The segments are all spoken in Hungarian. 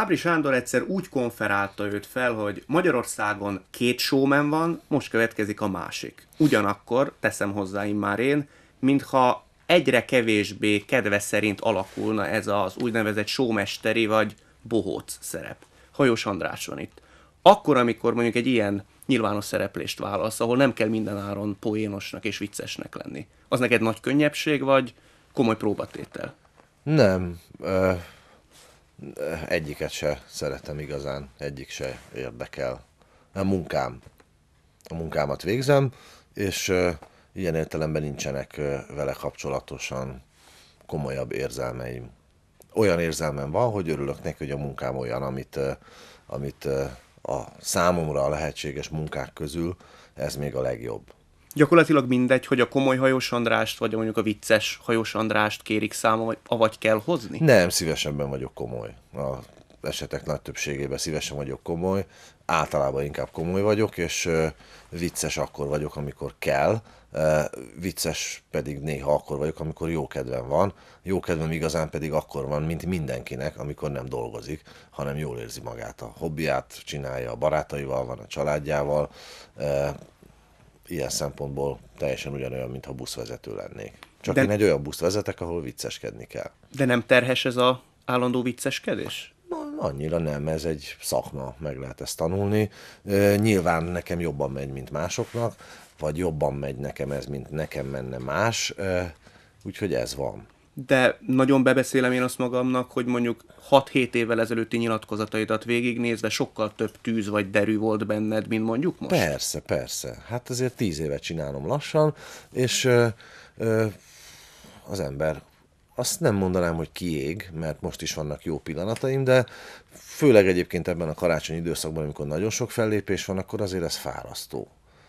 Fábri Sándor egyszer úgy konferálta őt fel, hogy Magyarországon két showman van, most következik a másik. Ugyanakkor, teszem hozzá már én, mintha egyre kevésbé kedve szerint alakulna ez az úgynevezett showmesteri vagy bohóc szerep. Hajós András van itt. Akkor, amikor mondjuk egy ilyen nyilvános szereplést válasz, ahol nem kell mindenáron poénosnak és viccesnek lenni. Az neked nagy könnyebbség, vagy komoly próbatétel? Nem. Uh... Egyiket se szeretem igazán, egyik se érdekel. A munkám. A munkámat végzem, és ilyen értelemben nincsenek vele kapcsolatosan komolyabb érzelmeim. Olyan érzelmem van, hogy örülök neki, hogy a munkám olyan, amit, amit a számomra a lehetséges munkák közül ez még a legjobb gyakorlatilag mindegy, hogy a komoly hajós Andrást, vagy mondjuk a vicces hajós Andrást kérik számon, vagy avagy kell hozni? Nem, szívesebben vagyok komoly. A esetek nagy többségében szívesen vagyok komoly, általában inkább komoly vagyok, és vicces akkor vagyok, amikor kell, vicces pedig néha akkor vagyok, amikor jó kedvem van, jó kedvem igazán pedig akkor van, mint mindenkinek, amikor nem dolgozik, hanem jól érzi magát a hobbiát, csinálja a barátaival, van a családjával, ilyen szempontból teljesen ugyanolyan, mintha buszvezető lennék. Csak De... én egy olyan buszt vezetek, ahol vicceskedni kell. De nem terhes ez a állandó vicceskedés? Na, annyira nem, ez egy szakma, meg lehet ezt tanulni. Nyilván nekem jobban megy, mint másoknak, vagy jobban megy nekem ez, mint nekem menne más, úgyhogy ez van de nagyon bebeszélem én azt magamnak, hogy mondjuk 6-7 évvel ezelőtti nyilatkozataidat végignézve sokkal több tűz vagy derű volt benned, mint mondjuk most. Persze, persze. Hát azért 10 éve csinálom lassan, és ö, ö, az ember azt nem mondanám, hogy kiég, mert most is vannak jó pillanataim, de főleg egyébként ebben a karácsonyi időszakban, amikor nagyon sok fellépés van, akkor azért ez fárasztó.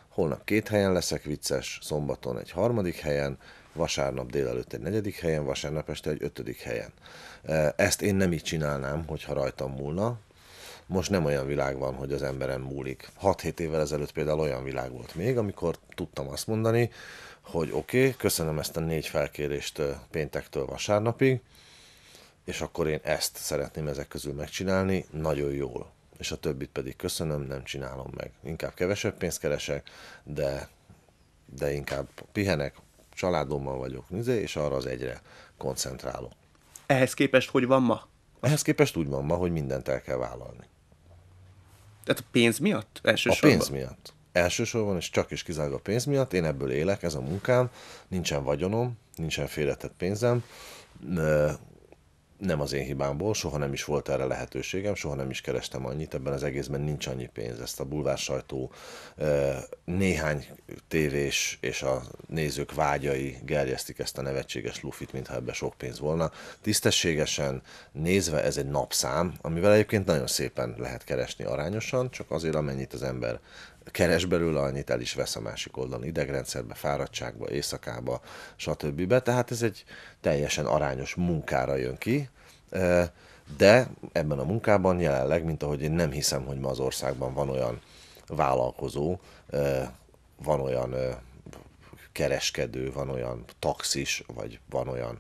Holnap két helyen leszek vicces, szombaton egy harmadik helyen, vasárnap délelőtt egy negyedik helyen, vasárnap este egy ötödik helyen. Ezt én nem így csinálnám, hogyha rajtam múlna, most nem olyan világ van, hogy az emberen múlik. 6-7 évvel ezelőtt például olyan világ volt még, amikor tudtam azt mondani, hogy oké, okay, köszönöm ezt a négy felkérést péntektől vasárnapig, és akkor én ezt szeretném ezek közül megcsinálni nagyon jól. És a többit pedig köszönöm, nem csinálom meg. Inkább kevesebb pénzt keresek, de, de inkább pihenek, családommal vagyok, és arra az egyre koncentrálok. Ehhez képest hogy van ma? Ehhez képest úgy van ma, hogy mindent el kell vállalni. Tehát a pénz miatt elsősorban? A pénz miatt. Elsősorban, és csak is kizárólag a pénz miatt. Én ebből élek, ez a munkám, nincsen vagyonom, nincsen félretett pénzem, nem az én hibámból, soha nem is volt erre lehetőségem, soha nem is kerestem annyit, ebben az egészben nincs annyi pénz. Ezt a bulvársajtó néhány tévés és a nézők vágyai gerjesztik ezt a nevetséges lufit, mintha ebbe sok pénz volna. Tisztességesen nézve ez egy napszám, amivel egyébként nagyon szépen lehet keresni arányosan, csak azért amennyit az ember keres belőle annyit, el is vesz a másik oldalon idegrendszerbe, fáradtságba, éjszakába, stb. Tehát ez egy teljesen arányos munkára jön ki, de ebben a munkában jelenleg, mint ahogy én nem hiszem, hogy ma az országban van olyan vállalkozó, van olyan kereskedő, van olyan taxis, vagy van olyan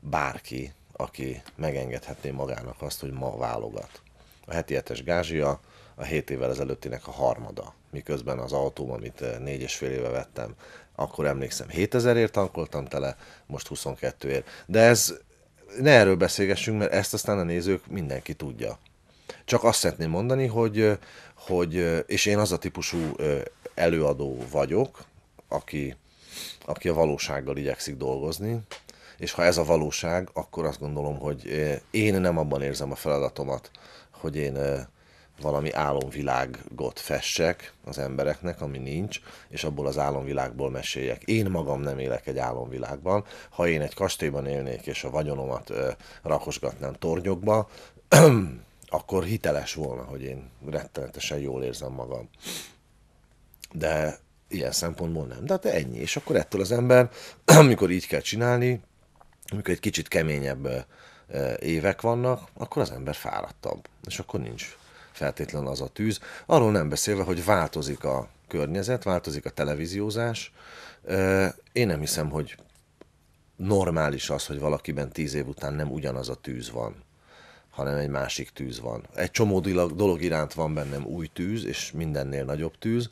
bárki, aki megengedhetné magának azt, hogy ma válogat. A heti hetes gázsia a 7 évvel ezelőttinek a harmada miközben az autóm, amit eh, négy és fél éve vettem, akkor emlékszem 7000-ért tankoltam tele, most 22-ért. De ez, ne erről beszélgessünk, mert ezt aztán a nézők mindenki tudja. Csak azt szeretném mondani, hogy, eh, hogy eh, és én az a típusú előadó vagyok, aki, aki a valósággal igyekszik dolgozni, és ha ez a valóság, akkor azt gondolom, hogy én nem abban érzem a feladatomat, hogy én valami álomvilágot fessek az embereknek, ami nincs, és abból az álomvilágból meséljek. Én magam nem élek egy álomvilágban. Ha én egy kastélyban élnék, és a vagyonomat ö, rakosgatnám tornyokba, akkor hiteles volna, hogy én rettenetesen jól érzem magam. De ilyen szempontból nem. De hát ennyi. És akkor ettől az ember, amikor így kell csinálni, amikor egy kicsit keményebb évek vannak, akkor az ember fáradtabb, és akkor nincs feltétlen az a tűz. Arról nem beszélve, hogy változik a környezet, változik a televíziózás. Én nem hiszem, hogy normális az, hogy valakiben tíz év után nem ugyanaz a tűz van hanem egy másik tűz van. Egy csomó dolog iránt van bennem új tűz, és mindennél nagyobb tűz.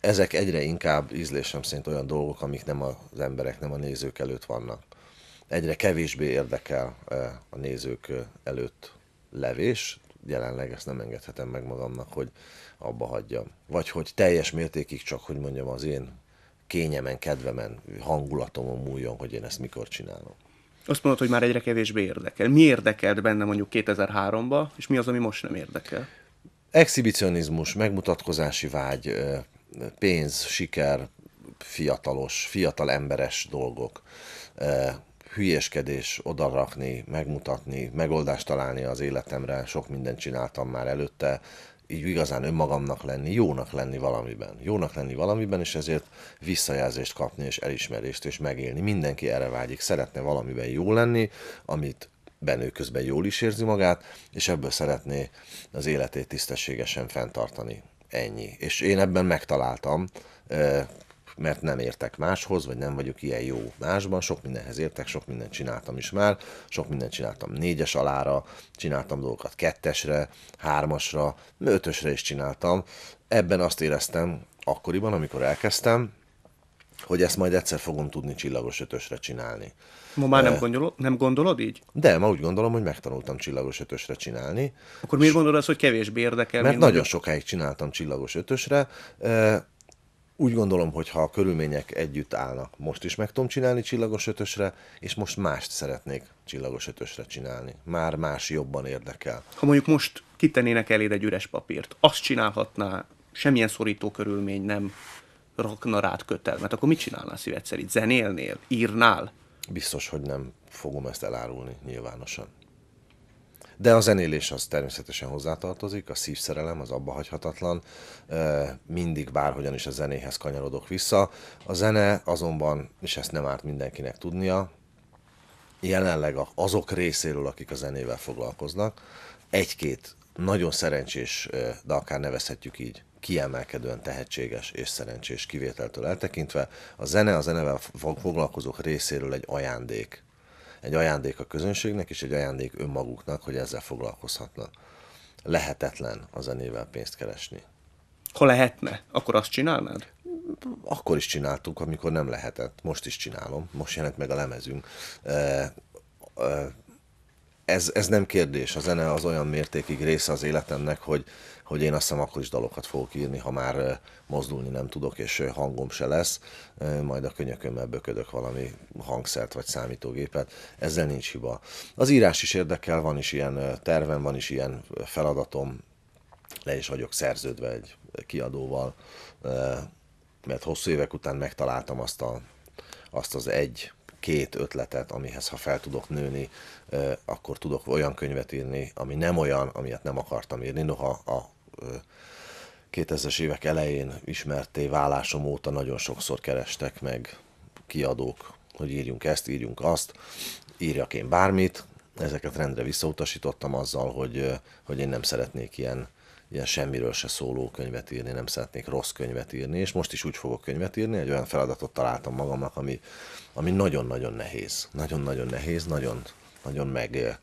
Ezek egyre inkább ízlésem szerint olyan dolgok, amik nem az emberek, nem a nézők előtt vannak. Egyre kevésbé érdekel a nézők előtt levés, jelenleg ezt nem engedhetem meg magamnak, hogy abba hagyjam. Vagy hogy teljes mértékig csak, hogy mondjam, az én kényemen, kedvemen, hangulatomon múljon, hogy én ezt mikor csinálom. Azt mondod, hogy már egyre kevésbé érdekel. Mi érdekelt benne mondjuk 2003-ba, és mi az, ami most nem érdekel? Exhibicionizmus, megmutatkozási vágy, pénz, siker, fiatalos, fiatal emberes dolgok, hülyeskedés odarakni, megmutatni, megoldást találni az életemre, sok mindent csináltam már előtte, így igazán önmagamnak lenni, jónak lenni valamiben. Jónak lenni valamiben, és ezért visszajelzést kapni, és elismerést, és megélni. Mindenki erre vágyik, szeretne valamiben jó lenni, amit benő közben jól is érzi magát, és ebből szeretné az életét tisztességesen fenntartani. Ennyi. És én ebben megtaláltam, mert nem értek máshoz, vagy nem vagyok ilyen jó másban, sok mindenhez értek, sok mindent csináltam is már, sok mindent csináltam négyes alára, csináltam dolgokat kettesre, hármasra, ötösre is csináltam. Ebben azt éreztem akkoriban, amikor elkezdtem, hogy ezt majd egyszer fogom tudni csillagos ötösre csinálni. Ma már nem, eh, gondolod, nem gondolod így? De, ma úgy gondolom, hogy megtanultam csillagos ötösre csinálni. Akkor miért gondolod azt, hogy kevésbé érdekel? Mert nagyon mondjuk? sokáig csináltam csillagos ötösre, eh, úgy gondolom, hogy ha a körülmények együtt állnak, most is meg tudom csinálni csillagos ötösre, és most mást szeretnék csillagos ötösre csinálni. Már más jobban érdekel. Ha mondjuk most kitennének eléd egy üres papírt, azt csinálhatná, semmilyen szorító körülmény nem rakna rád kötelmet, akkor mit csinálnál szíved szerint? Zenélnél? Írnál? Biztos, hogy nem fogom ezt elárulni nyilvánosan. De a zenélés az természetesen hozzátartozik, a szívszerelem az abba hagyhatatlan, mindig bárhogyan is a zenéhez kanyarodok vissza. A zene azonban, és ezt nem árt mindenkinek tudnia, jelenleg azok részéről, akik a zenével foglalkoznak, egy-két nagyon szerencsés, de akár nevezhetjük így, kiemelkedően tehetséges és szerencsés kivételtől eltekintve, a zene a zenevel foglalkozók részéről egy ajándék egy ajándék a közönségnek és egy ajándék önmaguknak, hogy ezzel foglalkozhatnak. Lehetetlen a zenével pénzt keresni. Ha lehetne, akkor azt csinálnád? Akkor is csináltuk, amikor nem lehetett. Most is csinálom. Most jelent meg a lemezünk ez, ez nem kérdés. A zene az olyan mértékig része az életemnek, hogy, hogy én azt hiszem akkor is dalokat fogok írni, ha már eh, mozdulni nem tudok, és eh, hangom se lesz, eh, majd a könyökömmel böködök valami hangszert vagy számítógépet. Ezzel nincs hiba. Az írás is érdekel, van is ilyen tervem, van is ilyen feladatom, le is vagyok szerződve egy kiadóval, mert hosszú évek után megtaláltam azt, a, azt az egy két ötletet, amihez ha fel tudok nőni, akkor tudok olyan könyvet írni, ami nem olyan, amilyet nem akartam írni. Noha a 2000-es évek elején ismerté válásom óta nagyon sokszor kerestek meg kiadók, hogy írjunk ezt, írjunk azt, írjak én bármit. Ezeket rendre visszautasítottam azzal, hogy, hogy én nem szeretnék ilyen ilyen semmiről se szóló könyvet írni, nem szeretnék rossz könyvet írni, és most is úgy fogok könyvet írni, egy olyan feladatot találtam magamnak, ami, ami nagyon-nagyon nehéz. Nagyon-nagyon nehéz, nagyon, nagyon meg, eh,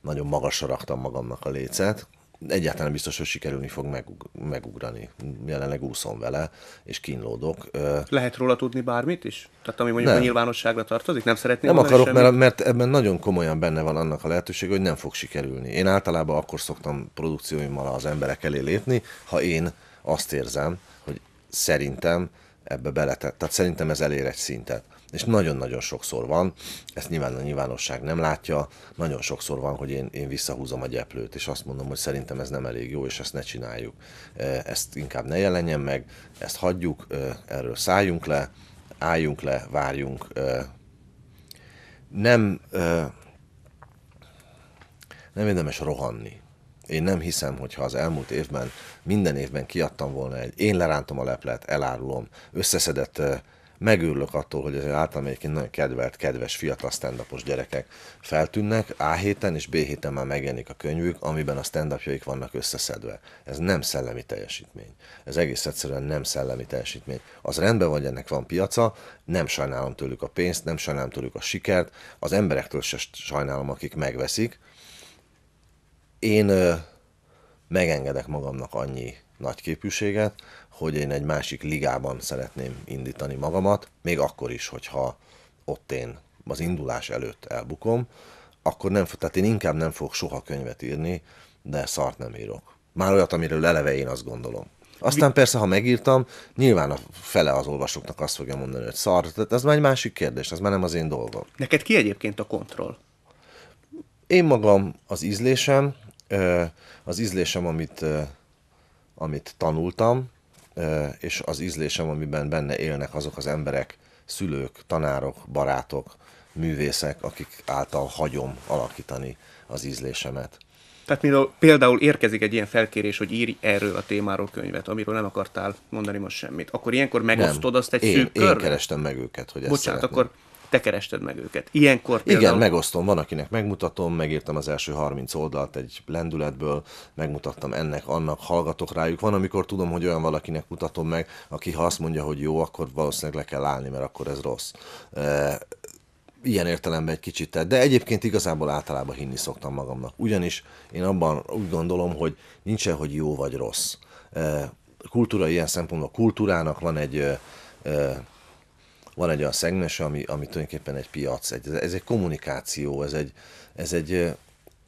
nagyon magasra raktam magamnak a lécet, egyáltalán biztos, hogy sikerülni fog megug, megugrani. Jelenleg úszom vele, és kínlódok. Lehet róla tudni bármit is? Tehát ami mondjuk nem. a nyilvánosságra tartozik? Nem szeretném Nem akarok, mert, mert ebben nagyon komolyan benne van annak a lehetőség, hogy nem fog sikerülni. Én általában akkor szoktam produkcióimmal az emberek elé lépni, ha én azt érzem, hogy szerintem ebbe beletett. Tehát szerintem ez elér egy szintet. És nagyon-nagyon sokszor van, ezt nyilván a nyilvánosság nem látja, nagyon sokszor van, hogy én, én visszahúzom a gyeplőt, és azt mondom, hogy szerintem ez nem elég jó, és ezt ne csináljuk. E, ezt inkább ne jelenjen meg, ezt hagyjuk, e, erről szálljunk le, álljunk le, várjunk. E. Nem, nem érdemes rohanni. Én nem hiszem, hogy ha az elmúlt évben minden évben kiadtam volna egy én lerántom a leplet, elárulom, összeszedett megőrülök attól, hogy az általam egyébként nagyon kedvelt, kedves, fiatal stand gyerekek feltűnnek, A héten és B héten már megjelenik a könyvük, amiben a stand vannak összeszedve. Ez nem szellemi teljesítmény. Ez egész egyszerűen nem szellemi teljesítmény. Az rendben van, hogy ennek van piaca, nem sajnálom tőlük a pénzt, nem sajnálom tőlük a sikert, az emberektől se sajnálom, akik megveszik, én megengedek magamnak annyi nagy képűséget, hogy én egy másik ligában szeretném indítani magamat, még akkor is, hogyha ott én az indulás előtt elbukom, akkor nem, tehát én inkább nem fogok soha könyvet írni, de szart nem írok. Már olyat, amiről eleve én azt gondolom. Aztán persze, ha megírtam, nyilván a fele az olvasóknak azt fogja mondani, hogy szar. Tehát ez már egy másik kérdés, ez már nem az én dolgom. Neked ki egyébként a kontroll? Én magam az ízlésem, az ízlésem, amit, amit tanultam, és az ízlésem, amiben benne élnek azok az emberek, szülők, tanárok, barátok, művészek, akik által hagyom alakítani az ízlésemet. Tehát például érkezik egy ilyen felkérés, hogy írj erről a témáról könyvet, amiről nem akartál mondani most semmit. Akkor ilyenkor megosztod nem, azt egy én, szűk Én kerestem meg őket, hogy ezt Bocsánat, szeretném. akkor te kerested meg őket. Ilyenkor például... Igen, megosztom, van akinek megmutatom, megírtam az első 30 oldalt egy lendületből, megmutattam ennek, annak, hallgatok rájuk. Van, amikor tudom, hogy olyan valakinek mutatom meg, aki ha azt mondja, hogy jó, akkor valószínűleg le kell állni, mert akkor ez rossz e, ilyen értelemben egy kicsit, de egyébként igazából általában hinni szoktam magamnak. Ugyanis én abban úgy gondolom, hogy nincsen, hogy jó vagy rossz. E, kultúra ilyen szempontból kultúrának van egy e, van egy olyan szegmens, ami, ami tulajdonképpen egy piac, egy, ez egy kommunikáció, ez egy, ez egy,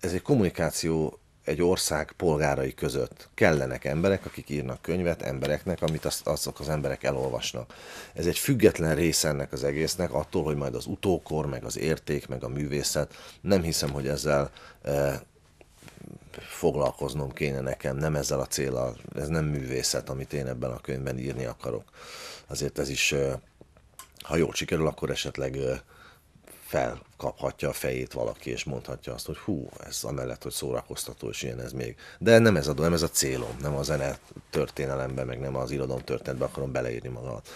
ez egy kommunikáció egy ország polgárai között. Kellenek emberek, akik írnak könyvet embereknek, amit az, azok az emberek elolvasnak. Ez egy független része ennek az egésznek, attól, hogy majd az utókor, meg az érték, meg a művészet. Nem hiszem, hogy ezzel eh, foglalkoznom kéne nekem, nem ezzel a célral, ez nem művészet, amit én ebben a könyvben írni akarok. Azért ez is eh, ha jól sikerül, akkor esetleg felkaphatja a fejét valaki, és mondhatja azt, hogy hú, ez amellett, hogy szórakoztató, és ilyen ez még. De nem ez a, nem ez a célom, nem a zene történelembe, meg nem az irodalom történetbe akarom beleírni magamat.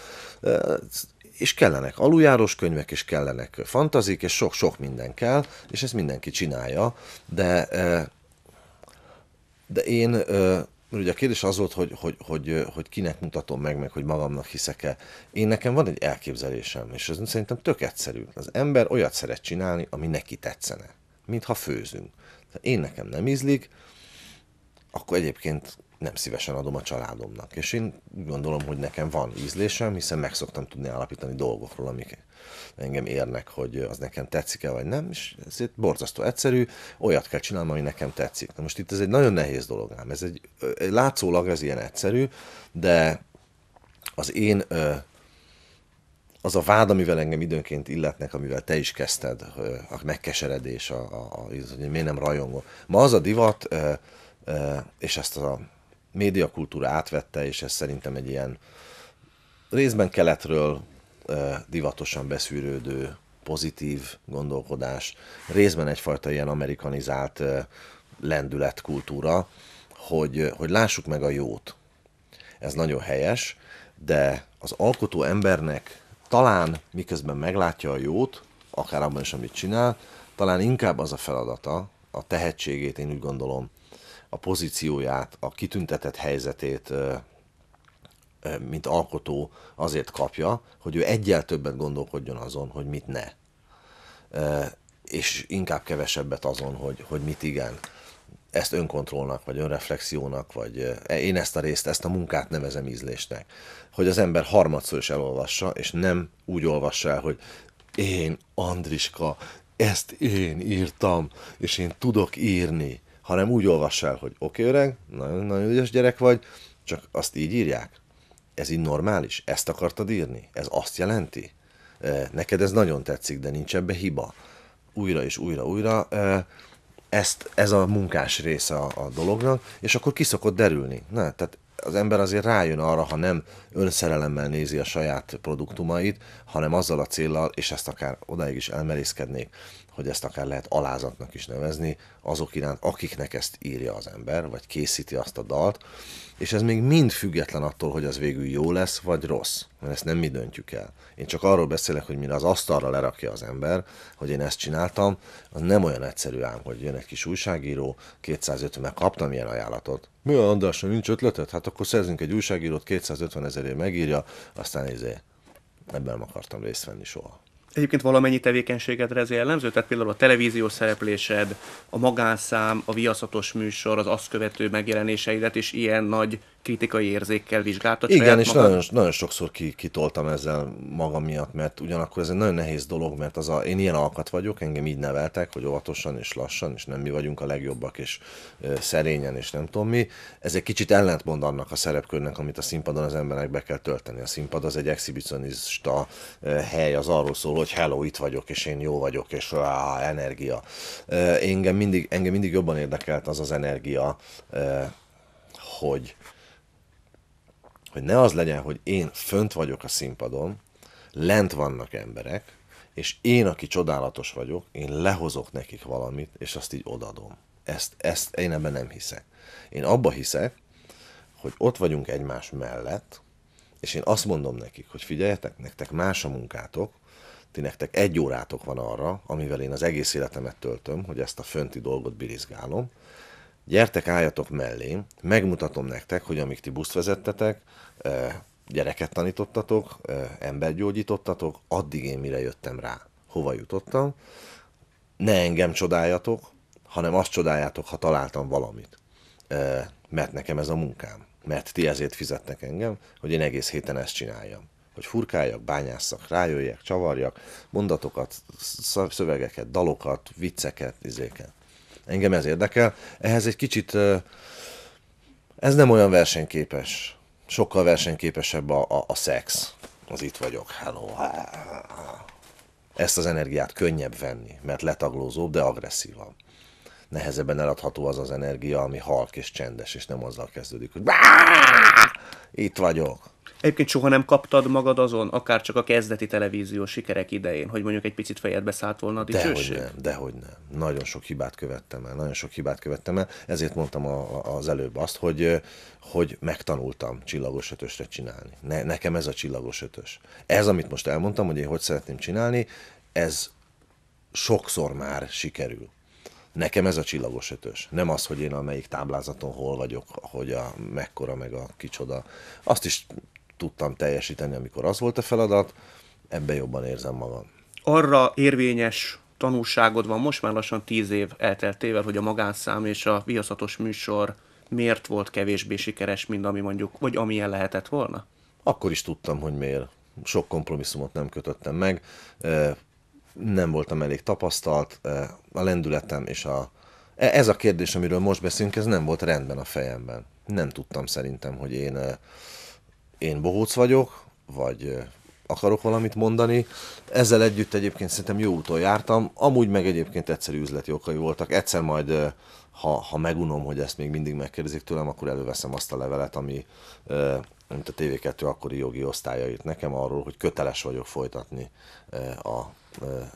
És kellenek aluljáros könyvek, és kellenek fantazik, és sok-sok minden kell, és ezt mindenki csinálja, de de én mert ugye a kérdés az volt, hogy, hogy, hogy, hogy kinek mutatom meg, meg hogy magamnak hiszek-e. Én nekem van egy elképzelésem, és ez szerintem tök egyszerű. Az ember olyat szeret csinálni, ami neki tetszene, mintha főzünk. Tehát én nekem nem ízlik, akkor egyébként nem szívesen adom a családomnak. És én úgy gondolom, hogy nekem van ízlésem, hiszen meg szoktam tudni állapítani dolgokról, amik engem érnek, hogy az nekem tetszik-e vagy nem, és ezért borzasztó egyszerű, olyat kell csinálnom, ami nekem tetszik. Na most itt ez egy nagyon nehéz dolog ám, ez egy, látszólag ez ilyen egyszerű, de az én az a vád, amivel engem időnként illetnek, amivel te is kezdted, a megkeseredés, a, a, a, hogy miért nem rajongom. Ma az a divat, és ezt a médiakultúra átvette, és ez szerintem egy ilyen részben keletről divatosan beszűrődő pozitív gondolkodás, részben egyfajta ilyen amerikanizált lendületkultúra, hogy, hogy lássuk meg a jót. Ez nagyon helyes, de az alkotó embernek talán miközben meglátja a jót, akár abban is, amit csinál, talán inkább az a feladata, a tehetségét én úgy gondolom a pozícióját, a kitüntetett helyzetét, mint alkotó azért kapja, hogy ő egyel többet gondolkodjon azon, hogy mit ne. És inkább kevesebbet azon, hogy, hogy mit igen. Ezt önkontrollnak, vagy önreflexiónak, vagy én ezt a részt, ezt a munkát nevezem ízlésnek. Hogy az ember harmadszor is elolvassa, és nem úgy olvassa el, hogy én, Andriska, ezt én írtam, és én tudok írni hanem úgy olvass el, hogy oké okay, öreg, nagyon-nagyon ügyes gyerek vagy, csak azt így írják. Ez így normális? Ezt akartad írni? Ez azt jelenti? Neked ez nagyon tetszik, de nincs ebbe hiba. Újra és újra, újra. Ezt, ez a munkás része a, a dolognak, és akkor szokott derülni. Na, tehát az ember azért rájön arra, ha nem önszerelemmel nézi a saját produktumait, hanem azzal a célral, és ezt akár odáig is elmerészkednék, hogy ezt akár lehet alázatnak is nevezni, azok iránt, akiknek ezt írja az ember, vagy készíti azt a dalt, és ez még mind független attól, hogy az végül jó lesz, vagy rossz, mert ezt nem mi döntjük el. Én csak arról beszélek, hogy mire az asztalra lerakja az ember, hogy én ezt csináltam, az nem olyan egyszerű ám, hogy jön egy kis újságíró, 250, mert kaptam ilyen ajánlatot. Mi a Andrásra nincs ötleted? Hát akkor szerzünk egy újságírót, 250 ezerért megírja, aztán ezért ebben nem akartam részt venni soha. Egyébként valamennyi tevékenységedre ez jellemző? Tehát például a televíziós szereplésed, a magánszám, a viaszatos műsor, az azt követő megjelenéseidet is ilyen nagy kritikai érzékkel vizsgálta. Igen, és magad? nagyon, nagyon sokszor ki, kitoltam ezzel magam miatt, mert ugyanakkor ez egy nagyon nehéz dolog, mert az a, én ilyen alkat vagyok, engem így neveltek, hogy óvatosan és lassan, és nem mi vagyunk a legjobbak, és e, szerényen, és nem tudom mi. Ez egy kicsit ellentmond annak a szerepkörnek, amit a színpadon az embernek be kell tölteni. A színpad az egy exhibicionista e, hely, az arról szól, hogy hello, itt vagyok, és én jó vagyok, és rá, energia. E, engem mindig, engem mindig jobban érdekelt az az energia, e, hogy hogy ne az legyen, hogy én fönt vagyok a színpadon, lent vannak emberek, és én, aki csodálatos vagyok, én lehozok nekik valamit, és azt így odadom. Ezt, ezt én ebben nem hiszek. Én abba hiszek, hogy ott vagyunk egymás mellett, és én azt mondom nekik, hogy figyeljetek, nektek más a munkátok, ti nektek egy órátok van arra, amivel én az egész életemet töltöm, hogy ezt a fönti dolgot birizgálom, gyertek, álljatok mellé, megmutatom nektek, hogy amíg ti buszt vezettetek, gyereket tanítottatok, embert gyógyítottatok, addig én mire jöttem rá, hova jutottam. Ne engem csodáljatok, hanem azt csodáljátok, ha találtam valamit. Mert nekem ez a munkám. Mert ti ezért fizetnek engem, hogy én egész héten ezt csináljam. Hogy furkáljak, bányásszak, rájöjjek, csavarjak, mondatokat, szövegeket, dalokat, vicceket, izéket. Engem ez érdekel. Ehhez egy kicsit, ez nem olyan versenyképes. Sokkal versenyképesebb a, a, a szex. Az itt vagyok, hello. Ezt az energiát könnyebb venni, mert letaglózóbb, de agresszívan. Nehezebben eladható az az energia, ami halk és csendes, és nem azzal kezdődik, hogy itt vagyok, Egyébként soha nem kaptad magad azon, akár csak a kezdeti televíziós sikerek idején, hogy mondjuk egy picit fejedbe szállt volna a dicsőség? Dehogy nem, dehogy nem. Nagyon sok hibát követtem el, nagyon sok hibát követtem el. Ezért mondtam a, az előbb azt, hogy, hogy megtanultam csillagos ötösre csinálni. Ne, nekem ez a csillagos ötös. Ez, amit most elmondtam, hogy én hogy szeretném csinálni, ez sokszor már sikerül. Nekem ez a csillagos ötös. Nem az, hogy én a melyik táblázaton hol vagyok, hogy a mekkora, meg a kicsoda. Azt is tudtam teljesíteni, amikor az volt a feladat, ebben jobban érzem magam. Arra érvényes tanulságod van most már lassan tíz év elteltével, hogy a magánszám és a viaszatos műsor miért volt kevésbé sikeres, mint ami mondjuk, vagy amilyen lehetett volna? Akkor is tudtam, hogy miért. Sok kompromisszumot nem kötöttem meg, nem voltam elég tapasztalt, a lendületem és a... E, ez a kérdés, amiről most beszélünk, ez nem volt rendben a fejemben. Nem tudtam szerintem, hogy én én bohóc vagyok, vagy akarok valamit mondani. Ezzel együtt egyébként szerintem jó úton jártam, amúgy meg egyébként egyszerű üzleti okai voltak. Egyszer majd, ha, ha megunom, hogy ezt még mindig megkérdezik tőlem, akkor előveszem azt a levelet, ami mint a TV2 akkori jogi osztálya írt nekem arról, hogy köteles vagyok folytatni a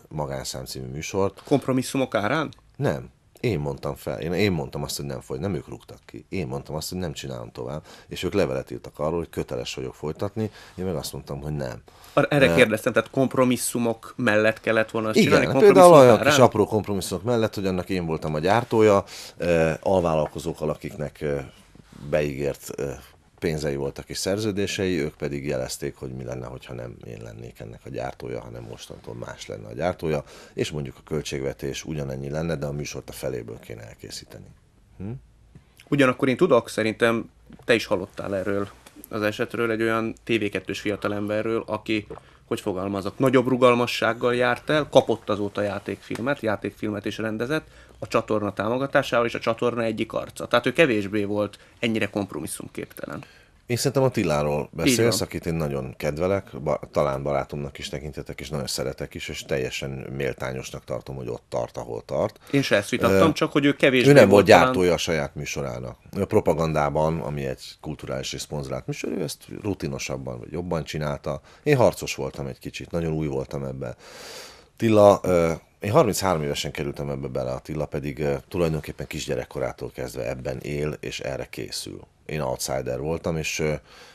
Magánszám című műsort. Kompromisszumok árán? Nem. Én mondtam fel, én, én mondtam azt, hogy nem foly, nem ők rúgtak ki. Én mondtam azt, hogy nem csinálom tovább, és ők levelet írtak arról, hogy köteles vagyok folytatni, én meg azt mondtam, hogy nem. Erre uh, kérdeztem, tehát kompromisszumok mellett kellett volna azt igen, csinálni? Hát például olyan kis apró kompromisszumok mellett, hogy annak én voltam a gyártója, uh, alvállalkozókkal, akiknek uh, beígért pénzei voltak és szerződései, ők pedig jelezték, hogy mi lenne, hogyha nem én lennék ennek a gyártója, hanem mostantól más lenne a gyártója, és mondjuk a költségvetés ugyanennyi lenne, de a műsort a feléből kéne elkészíteni. Hm? Ugyanakkor én tudok, szerintem te is hallottál erről az esetről, egy olyan TV2-s fiatalemberről, aki hogy fogalmazok, nagyobb rugalmassággal járt el, kapott azóta játékfilmet, játékfilmet is rendezett, a csatorna támogatásával és a csatorna egyik arca. Tehát ő kevésbé volt ennyire kompromisszumképtelen. Én szerintem Attiláról beszélsz, akit én nagyon kedvelek, ba- talán barátomnak is tekintetek, és nagyon szeretek is, és teljesen méltányosnak tartom, hogy ott tart, ahol tart. Én se ezt vitattam, uh, csak hogy ő kevésbé Ő nem volt gyártója talán... a saját műsorának. Ő a propagandában, ami egy kulturális és szponzorált műsor, ő ezt rutinosabban vagy jobban csinálta. Én harcos voltam egy kicsit, nagyon új voltam ebben. Tilla, én 33 évesen kerültem ebbe bele, Tilla pedig tulajdonképpen kisgyerekkorától kezdve ebben él, és erre készül. Én outsider voltam, és,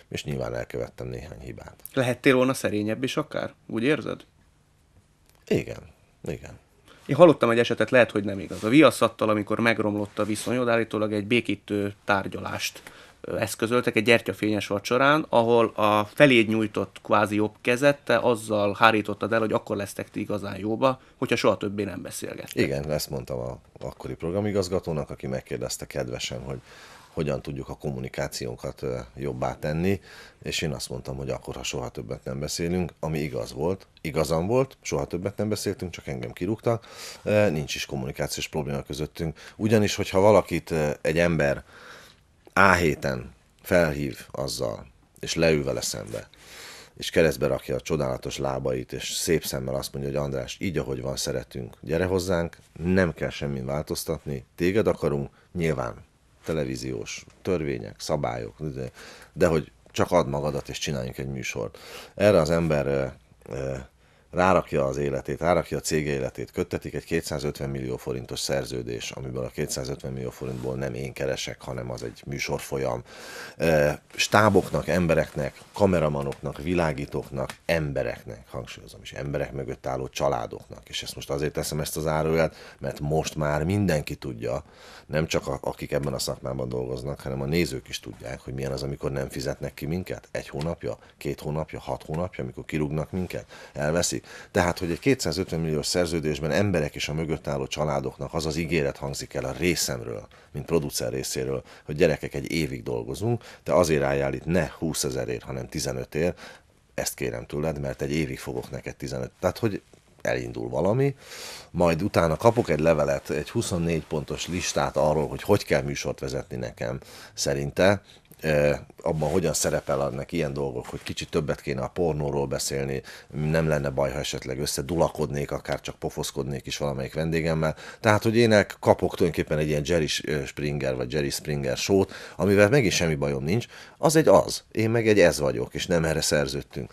és nyilván elkövettem néhány hibát. Lehettél volna szerényebb is akár? Úgy érzed? Igen, igen. Én hallottam egy esetet, lehet, hogy nem igaz. A viaszattal, amikor megromlott a viszonyod, állítólag egy békítő tárgyalást eszközöltek egy gyertyafényes vacsorán, ahol a feléd nyújtott kvázi jobb kezette, azzal hárítottad el, hogy akkor lesztek ti igazán jóba, hogyha soha többé nem beszélgettek. Igen, ezt mondtam a akkori programigazgatónak, aki megkérdezte kedvesen, hogy hogyan tudjuk a kommunikációnkat jobbá tenni, és én azt mondtam, hogy akkor, ha soha többet nem beszélünk, ami igaz volt, igazam volt, soha többet nem beszéltünk, csak engem kirúgtak, nincs is kommunikációs probléma közöttünk. Ugyanis, hogyha valakit egy ember a héten felhív azzal, és leül vele szembe, és keresztbe rakja a csodálatos lábait, és szép szemmel azt mondja, hogy András, így ahogy van, szeretünk, gyere hozzánk, nem kell semmit változtatni, téged akarunk, nyilván televíziós törvények, szabályok, de, de hogy csak add magadat, és csináljunk egy műsort. Erre az ember rárakja az életét, rárakja a cég életét, köttetik egy 250 millió forintos szerződés, amiből a 250 millió forintból nem én keresek, hanem az egy műsorfolyam. Stáboknak, embereknek, kameramanoknak, világítóknak, embereknek, hangsúlyozom is, emberek mögött álló családoknak. És ezt most azért teszem ezt az árulát, mert most már mindenki tudja, nem csak a, akik ebben a szakmában dolgoznak, hanem a nézők is tudják, hogy milyen az, amikor nem fizetnek ki minket. Egy hónapja, két hónapja, hat hónapja, amikor kirúgnak minket, elveszik teszi. Tehát, hogy egy 250 milliós szerződésben emberek és a mögött álló családoknak az az ígéret hangzik el a részemről, mint producer részéről, hogy gyerekek egy évig dolgozunk, te azért álljál itt ne 20 ezerért, hanem 15 ér, ezt kérem tőled, mert egy évig fogok neked 15. Tehát, hogy elindul valami, majd utána kapok egy levelet, egy 24 pontos listát arról, hogy hogy kell műsort vezetni nekem szerinte, abban hogyan szerepelnek ilyen dolgok, hogy kicsit többet kéne a pornóról beszélni, nem lenne baj, ha esetleg összedulakodnék, akár csak pofoszkodnék is valamelyik vendégemmel. Tehát, hogy én kapok tulajdonképpen egy ilyen Jerry Springer vagy Jerry Springer sót, amivel megint semmi bajom nincs, az egy az, én meg egy ez vagyok, és nem erre szerződtünk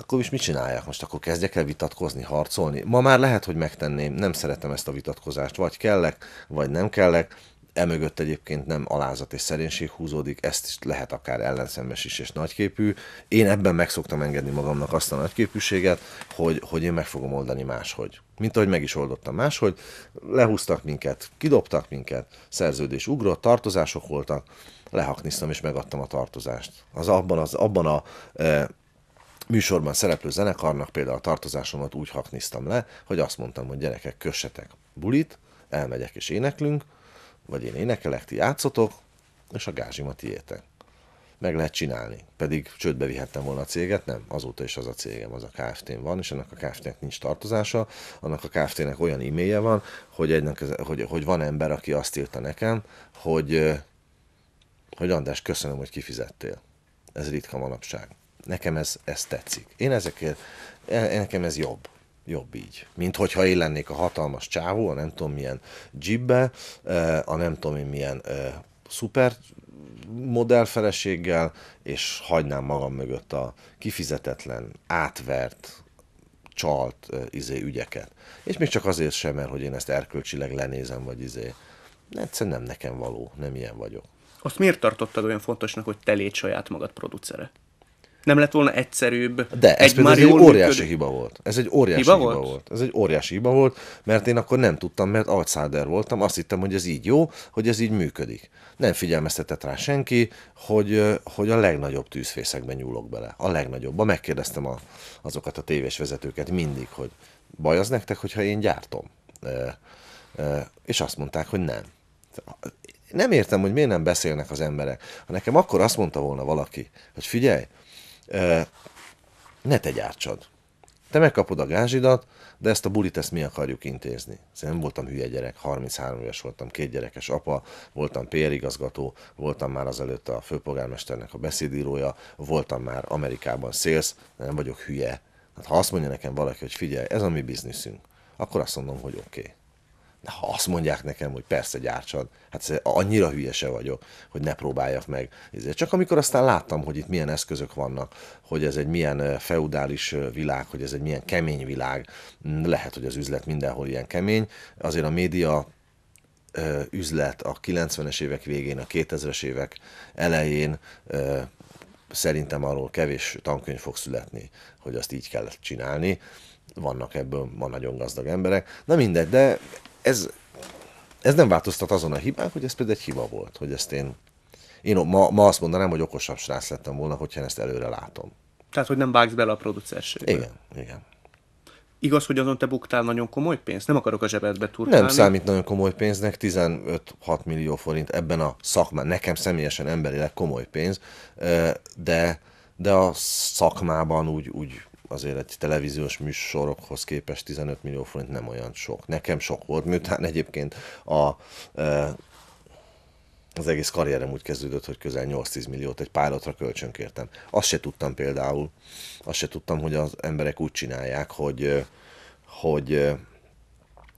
akkor is mit csinálják? Most akkor kezdjek el vitatkozni, harcolni? Ma már lehet, hogy megtenném, nem szeretem ezt a vitatkozást, vagy kellek, vagy nem kellek, emögött egyébként nem alázat és szerénység húzódik, ezt is lehet akár ellenszembes is és nagyképű. Én ebben meg szoktam engedni magamnak azt a nagyképűséget, hogy, hogy én meg fogom oldani máshogy. Mint ahogy meg is oldottam máshogy, lehúztak minket, kidobtak minket, szerződés ugrott, tartozások voltak, lehakniztam és megadtam a tartozást. Az abban, az, abban a e, műsorban szereplő zenekarnak például a tartozásomat úgy hakniztam le, hogy azt mondtam, hogy gyerekek, kössetek bulit, elmegyek és éneklünk, vagy én énekelek, ti játszotok, és a gázsimat tiétek. Meg lehet csinálni. Pedig csődbe vihettem volna a céget, nem, azóta is az a cégem, az a kft van, és annak a kft nincs tartozása, annak a kft olyan e-mailje van, hogy, egynek, hogy, hogy van ember, aki azt írta nekem, hogy, hogy András, köszönöm, hogy kifizettél. Ez ritka manapság. Nekem ez, ez tetszik. Én ezekért, e- nekem ez jobb jobb így. Mint hogyha én lennék a hatalmas csávó, a nem tudom milyen jibbe, e, a nem tudom én milyen e, szuper modellfeleséggel, és hagynám magam mögött a kifizetetlen, átvert, csalt e, izé, ügyeket. És még csak azért sem, mert hogy én ezt erkölcsileg lenézem, vagy izé. Egyszerűen nem nekem való, nem ilyen vagyok. Azt miért tartottad olyan fontosnak, hogy te légy saját magad producere? Nem lett volna egyszerűbb. De ez egy már egy óriási működő... hiba volt. Ez egy óriási hiba, hiba volt? volt. Ez egy óriási hiba volt, mert én akkor nem tudtam, mert outsider voltam, azt hittem, hogy ez így jó, hogy ez így működik. Nem figyelmeztetett rá senki, hogy, hogy a legnagyobb tűzfészekben nyúlok bele. A legnagyobbba. Megkérdeztem a, azokat a tévés vezetőket mindig, hogy baj az nektek, hogyha én gyártom? E, e, és azt mondták, hogy nem. Nem értem, hogy miért nem beszélnek az emberek. Ha nekem akkor azt mondta volna valaki, hogy figyelj, ne te gyártsad. Te megkapod a gázsidat, de ezt a bulit ezt mi akarjuk intézni. Szóval nem voltam hülye gyerek, 33 éves voltam, két gyerekes apa, voltam PR igazgató, voltam már azelőtt a főpolgármesternek a beszédírója, voltam már Amerikában szélsz, nem vagyok hülye. Hát ha azt mondja nekem valaki, hogy figyelj, ez a mi bizniszünk, akkor azt mondom, hogy oké. Okay ha azt mondják nekem, hogy persze gyártsad, hát annyira hülyese vagyok, hogy ne próbáljak meg. Csak amikor aztán láttam, hogy itt milyen eszközök vannak, hogy ez egy milyen feudális világ, hogy ez egy milyen kemény világ, mm, lehet, hogy az üzlet mindenhol ilyen kemény, azért a média üzlet a 90-es évek végén, a 2000-es évek elején szerintem arról kevés tankönyv fog születni, hogy azt így kell csinálni. Vannak ebből ma nagyon gazdag emberek. Na mindegy, de ez, ez nem változtat azon a hibán, hogy ez például egy hiba volt, hogy ezt én, én ma, ma azt mondanám, hogy okosabb srác lettem volna, hogyha ezt előre látom. Tehát, hogy nem vágsz bele a producerségbe. Igen, igen. Igaz, hogy azon te buktál nagyon komoly pénzt? Nem akarok a zsebedbe turkálni. Nem számít nagyon komoly pénznek, 15-6 millió forint ebben a szakmában, nekem személyesen emberileg komoly pénz, de, de a szakmában úgy, úgy azért egy televíziós műsorokhoz képest 15 millió forint nem olyan sok. Nekem sok volt, miután egyébként a, e, az egész karrierem úgy kezdődött, hogy közel 8-10 milliót egy pályatra kölcsönkértem. Azt se tudtam például, azt se tudtam, hogy az emberek úgy csinálják, hogy, e, hogy, e,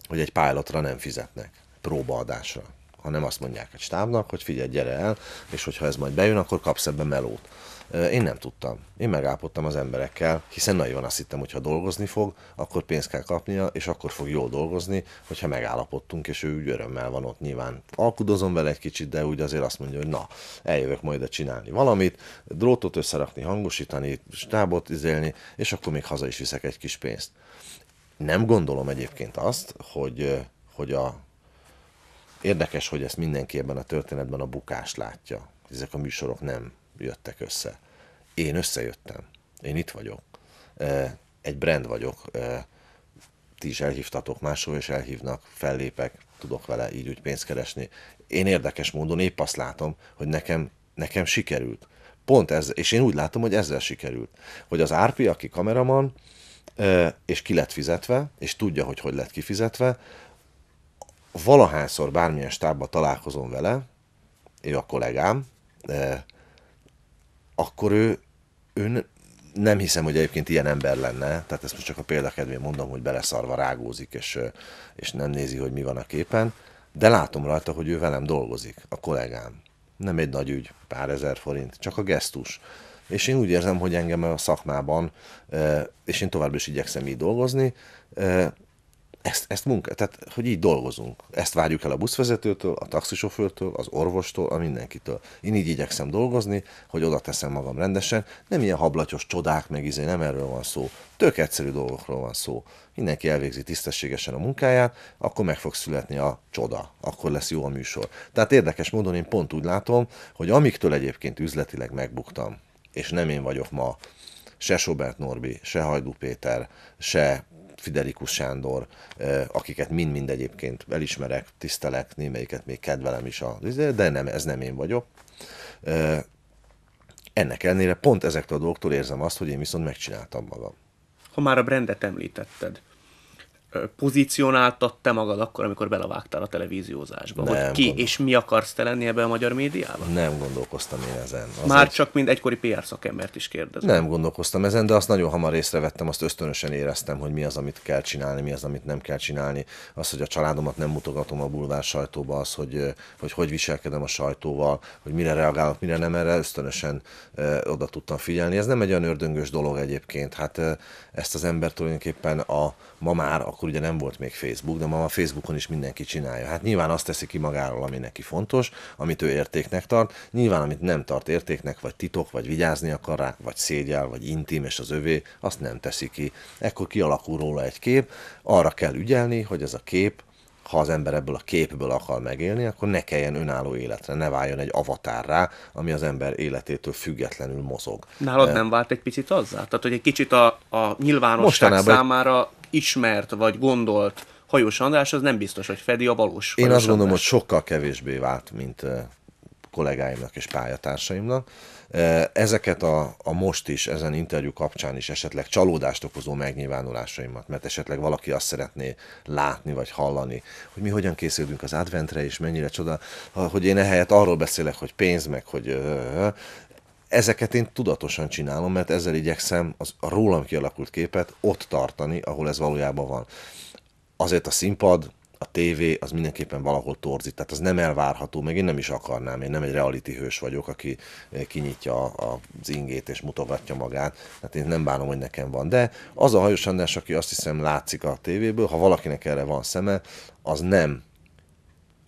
hogy egy pályatra nem fizetnek próbaadásra hanem azt mondják egy stábnak, hogy figyelj, gyere el, és hogyha ez majd bejön, akkor kapsz ebbe melót én nem tudtam. Én megállapodtam az emberekkel, hiszen nagyon azt hittem, hogy ha dolgozni fog, akkor pénzt kell kapnia, és akkor fog jól dolgozni, hogyha megállapodtunk, és ő úgy örömmel van ott nyilván. Alkudozom vele egy kicsit, de úgy azért azt mondja, hogy na, eljövök majd a csinálni valamit, drótot összerakni, hangosítani, stábot izélni, és akkor még haza is viszek egy kis pénzt. Nem gondolom egyébként azt, hogy, hogy a Érdekes, hogy ezt mindenki ebben a történetben a bukást látja. Ezek a műsorok nem jöttek össze. Én összejöttem. Én itt vagyok. Egy brand vagyok. Ti is elhívtatok, máshol is elhívnak, fellépek, tudok vele így úgy pénzt keresni. Én érdekes módon épp azt látom, hogy nekem, nekem sikerült. Pont ez, és én úgy látom, hogy ezzel sikerült. Hogy az Árpi, aki kameraman, és ki lett fizetve, és tudja, hogy hogy lett kifizetve, valahányszor bármilyen stábba találkozom vele, ő a kollégám, akkor ő, ő nem hiszem, hogy egyébként ilyen ember lenne, tehát ezt most csak a példakedvén mondom, hogy beleszarva rágózik, és, és nem nézi, hogy mi van a képen, de látom rajta, hogy ő velem dolgozik, a kollégám. Nem egy nagy ügy, pár ezer forint, csak a gesztus. És én úgy érzem, hogy engem a szakmában, és én továbbra is igyekszem így dolgozni, ezt, ezt munka, tehát hogy így dolgozunk. Ezt várjuk el a buszvezetőtől, a taxisofőrtől, az orvostól, a mindenkitől. Én így igyekszem dolgozni, hogy oda teszem magam rendesen. Nem ilyen hablatyos csodák, meg izé, nem erről van szó. Tök egyszerű dolgokról van szó. Mindenki elvégzi tisztességesen a munkáját, akkor meg fog születni a csoda, akkor lesz jó a műsor. Tehát érdekes módon én pont úgy látom, hogy amiktől egyébként üzletileg megbuktam, és nem én vagyok ma, se Sobert Norbi, se Hajdú Péter, se Fiderikus Sándor, akiket mind-mind egyébként elismerek, tisztelek, némelyiket még kedvelem is, a, de nem, ez nem én vagyok. Ennek ellenére pont ezektől a dolgoktól érzem azt, hogy én viszont megcsináltam magam. Ha már a brendet említetted, pozícionáltad te magad akkor, amikor belevágtál a televíziózásba? Nem, hogy ki gondol... és mi akarsz te lenni ebbe a magyar médiában? Nem gondolkoztam én ezen. Az Már egy... csak mint egykori PR szakembert is kérdezem. Nem gondolkoztam ezen, de azt nagyon hamar észrevettem, azt ösztönösen éreztem, hogy mi az, amit kell csinálni, mi az, amit nem kell csinálni. Az, hogy a családomat nem mutogatom a bulvár sajtóba, az, hogy hogy, hogy viselkedem a sajtóval, hogy mire reagálok, mire nem, erre ösztönösen ö, oda tudtam figyelni. Ez nem egy olyan ördöngös dolog egyébként. Hát ö, ezt az ember tulajdonképpen a ma már akkor akkor ugye nem volt még Facebook, de ma a Facebookon is mindenki csinálja. Hát nyilván azt teszi ki magáról, ami neki fontos, amit ő értéknek tart, nyilván amit nem tart értéknek, vagy titok, vagy vigyázni akar rá, vagy szégyel, vagy intim, és az övé, azt nem teszi ki. Ekkor kialakul róla egy kép, arra kell ügyelni, hogy ez a kép ha az ember ebből a képből akar megélni, akkor ne kelljen önálló életre, ne váljon egy avatárrá, ami az ember életétől függetlenül mozog. Nálad De... nem vált egy picit azzá? Tehát, hogy egy kicsit a, a nyilvánosság Mostanában számára ismert vagy gondolt Hajós András, az nem biztos, hogy fedi a valós Én azt gondolom, András. hogy sokkal kevésbé vált, mint kollégáimnak és pályatársaimnak. Ezeket a, a most is, ezen interjú kapcsán is esetleg csalódást okozó megnyilvánulásaimat, mert esetleg valaki azt szeretné látni vagy hallani, hogy mi hogyan készülünk az adventre, és mennyire csoda, hogy én ehelyett arról beszélek, hogy pénz, meg hogy Ezeket én tudatosan csinálom, mert ezzel igyekszem az, a rólam kialakult képet ott tartani, ahol ez valójában van. Azért a színpad, a tévé az mindenképpen valahol torzít, tehát az nem elvárható, meg én nem is akarnám, én nem egy reality hős vagyok, aki eh, kinyitja az ingét és mutogatja magát, tehát én nem bánom, hogy nekem van. De az a hajós András, aki azt hiszem látszik a tévéből, ha valakinek erre van szeme, az nem,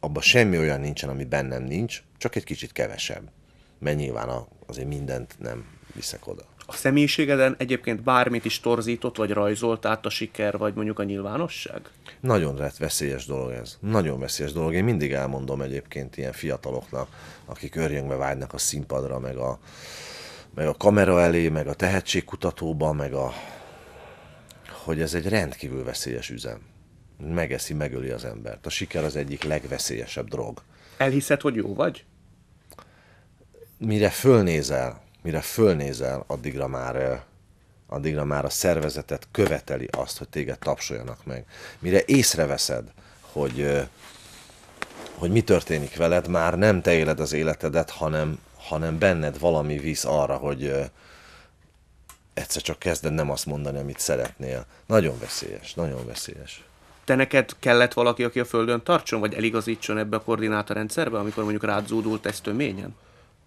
abban semmi olyan nincsen, ami bennem nincs, csak egy kicsit kevesebb. Mert nyilván a azért mindent nem viszek oda. A személyiségeden egyébként bármit is torzított, vagy rajzolt át a siker, vagy mondjuk a nyilvánosság? Nagyon veszélyes dolog ez. Nagyon veszélyes dolog. Én mindig elmondom egyébként ilyen fiataloknak, akik örjönkbe vágynak a színpadra, meg a, meg a kamera elé, meg a tehetségkutatóba, meg a... hogy ez egy rendkívül veszélyes üzem. Megeszi, megöli az embert. A siker az egyik legveszélyesebb drog. Elhiszed, hogy jó vagy? mire fölnézel, mire fölnézel, addigra már addigra már a szervezetet követeli azt, hogy téged tapsoljanak meg. Mire észreveszed, hogy, hogy mi történik veled, már nem te éled az életedet, hanem, hanem benned valami visz arra, hogy egyszer csak kezded nem azt mondani, amit szeretnél. Nagyon veszélyes, nagyon veszélyes. Te neked kellett valaki, aki a földön tartson, vagy eligazítson ebbe a koordinátorrendszerbe, amikor mondjuk rád zúdult ez töményen?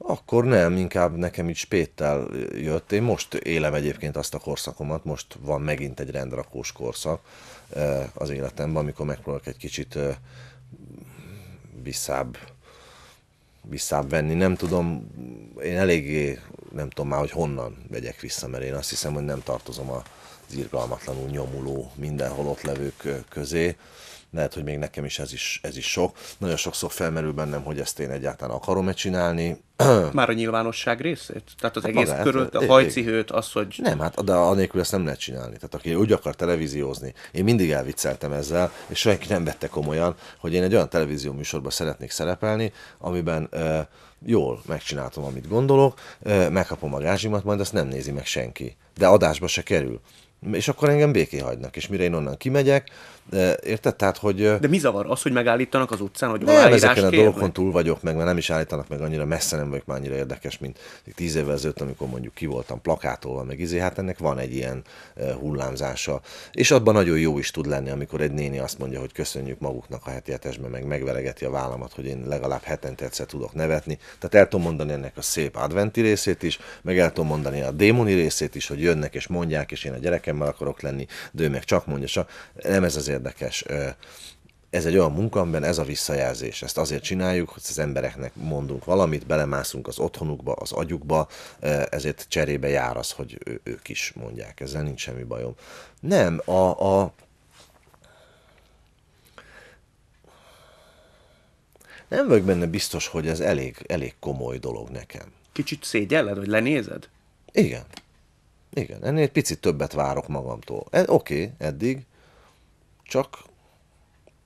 Akkor nem, inkább nekem így spéttel jött. Én most élem egyébként azt a korszakomat, most van megint egy rendrakós korszak az életemben, amikor megpróbálok egy kicsit visszább, visszább venni. Nem tudom, én eléggé nem tudom már, hogy honnan vegyek vissza, mert én azt hiszem, hogy nem tartozom az irgalmatlanul nyomuló, mindenhol ott levők közé lehet, hogy még nekem is ez is, ez is sok. Nagyon sokszor felmerül bennem, hogy ezt én egyáltalán akarom-e csinálni. Már a nyilvánosság részét? Tehát az hát egész magát, körül, a hajcihőt, az, hogy... Nem, hát de anélkül ezt nem lehet csinálni. Tehát aki úgy akar televíziózni, én mindig elvicceltem ezzel, és senki nem vette komolyan, hogy én egy olyan televízió műsorban szeretnék szerepelni, amiben jól megcsináltam, amit gondolok, uh, megkapom a gázsimat, majd azt nem nézi meg senki. De adásba se kerül. És akkor engem béké hagynak, és mire én onnan kimegyek, de, érted? Tehát, hogy... De mi zavar? Az, hogy megállítanak az utcán, hogy nem, ezeken a dolgokon túl vagyok, meg mert nem is állítanak meg annyira messze, nem vagyok már annyira érdekes, mint tíz évvel ezelőtt, amikor mondjuk ki voltam plakátolva, meg izé, hát ennek van egy ilyen hullámzása. És abban nagyon jó is tud lenni, amikor egy néni azt mondja, hogy köszönjük maguknak a heti hetesben, meg megveregeti a vállamat, hogy én legalább hetente egyszer tudok nevetni. Tehát el tudom mondani ennek a szép adventi részét is, meg el tudom mondani a démoni részét is, hogy jönnek és mondják, és én a gyerekemmel akarok lenni, de ő meg csak mondja, csak nem ez az érdekes. Ez egy olyan munka, amiben ez a visszajelzés. Ezt azért csináljuk, hogy az embereknek mondunk valamit, belemászunk az otthonukba, az agyukba, ezért cserébe jár az, hogy ők is mondják. Ezzel nincs semmi bajom. Nem, a, a Nem vagyok benne biztos, hogy ez elég, elég komoly dolog nekem. Kicsit szégyelled, hogy lenézed? Igen. Igen, ennél egy picit többet várok magamtól. E, Oké, okay, eddig, csak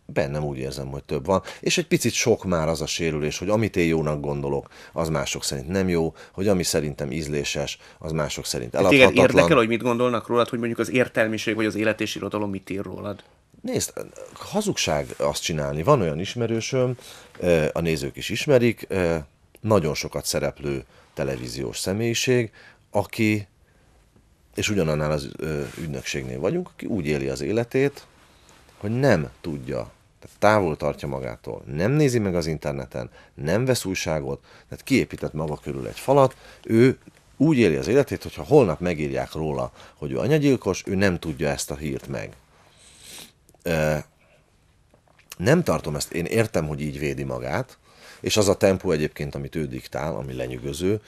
bennem úgy érzem, hogy több van. És egy picit sok már az a sérülés, hogy amit én jónak gondolok, az mások szerint nem jó, hogy ami szerintem ízléses, az mások szerint hát eladhatatlan. Téged érdekel, hogy mit gondolnak rólad, hogy mondjuk az értelmiség vagy az élet és irodalom mit ír rólad? Nézd, hazugság azt csinálni. Van olyan ismerősöm, a nézők is ismerik, nagyon sokat szereplő televíziós személyiség, aki, és ugyanannál az ügynökségnél vagyunk, aki úgy éli az életét, hogy nem tudja, tehát távol tartja magától, nem nézi meg az interneten, nem vesz újságot, tehát kiépített maga körül egy falat, ő úgy éli az életét, hogyha holnap megírják róla, hogy ő anyagyilkos, ő nem tudja ezt a hírt meg. Nem tartom ezt, én értem, hogy így védi magát, és az a tempó egyébként, amit ő diktál, ami lenyűgöző,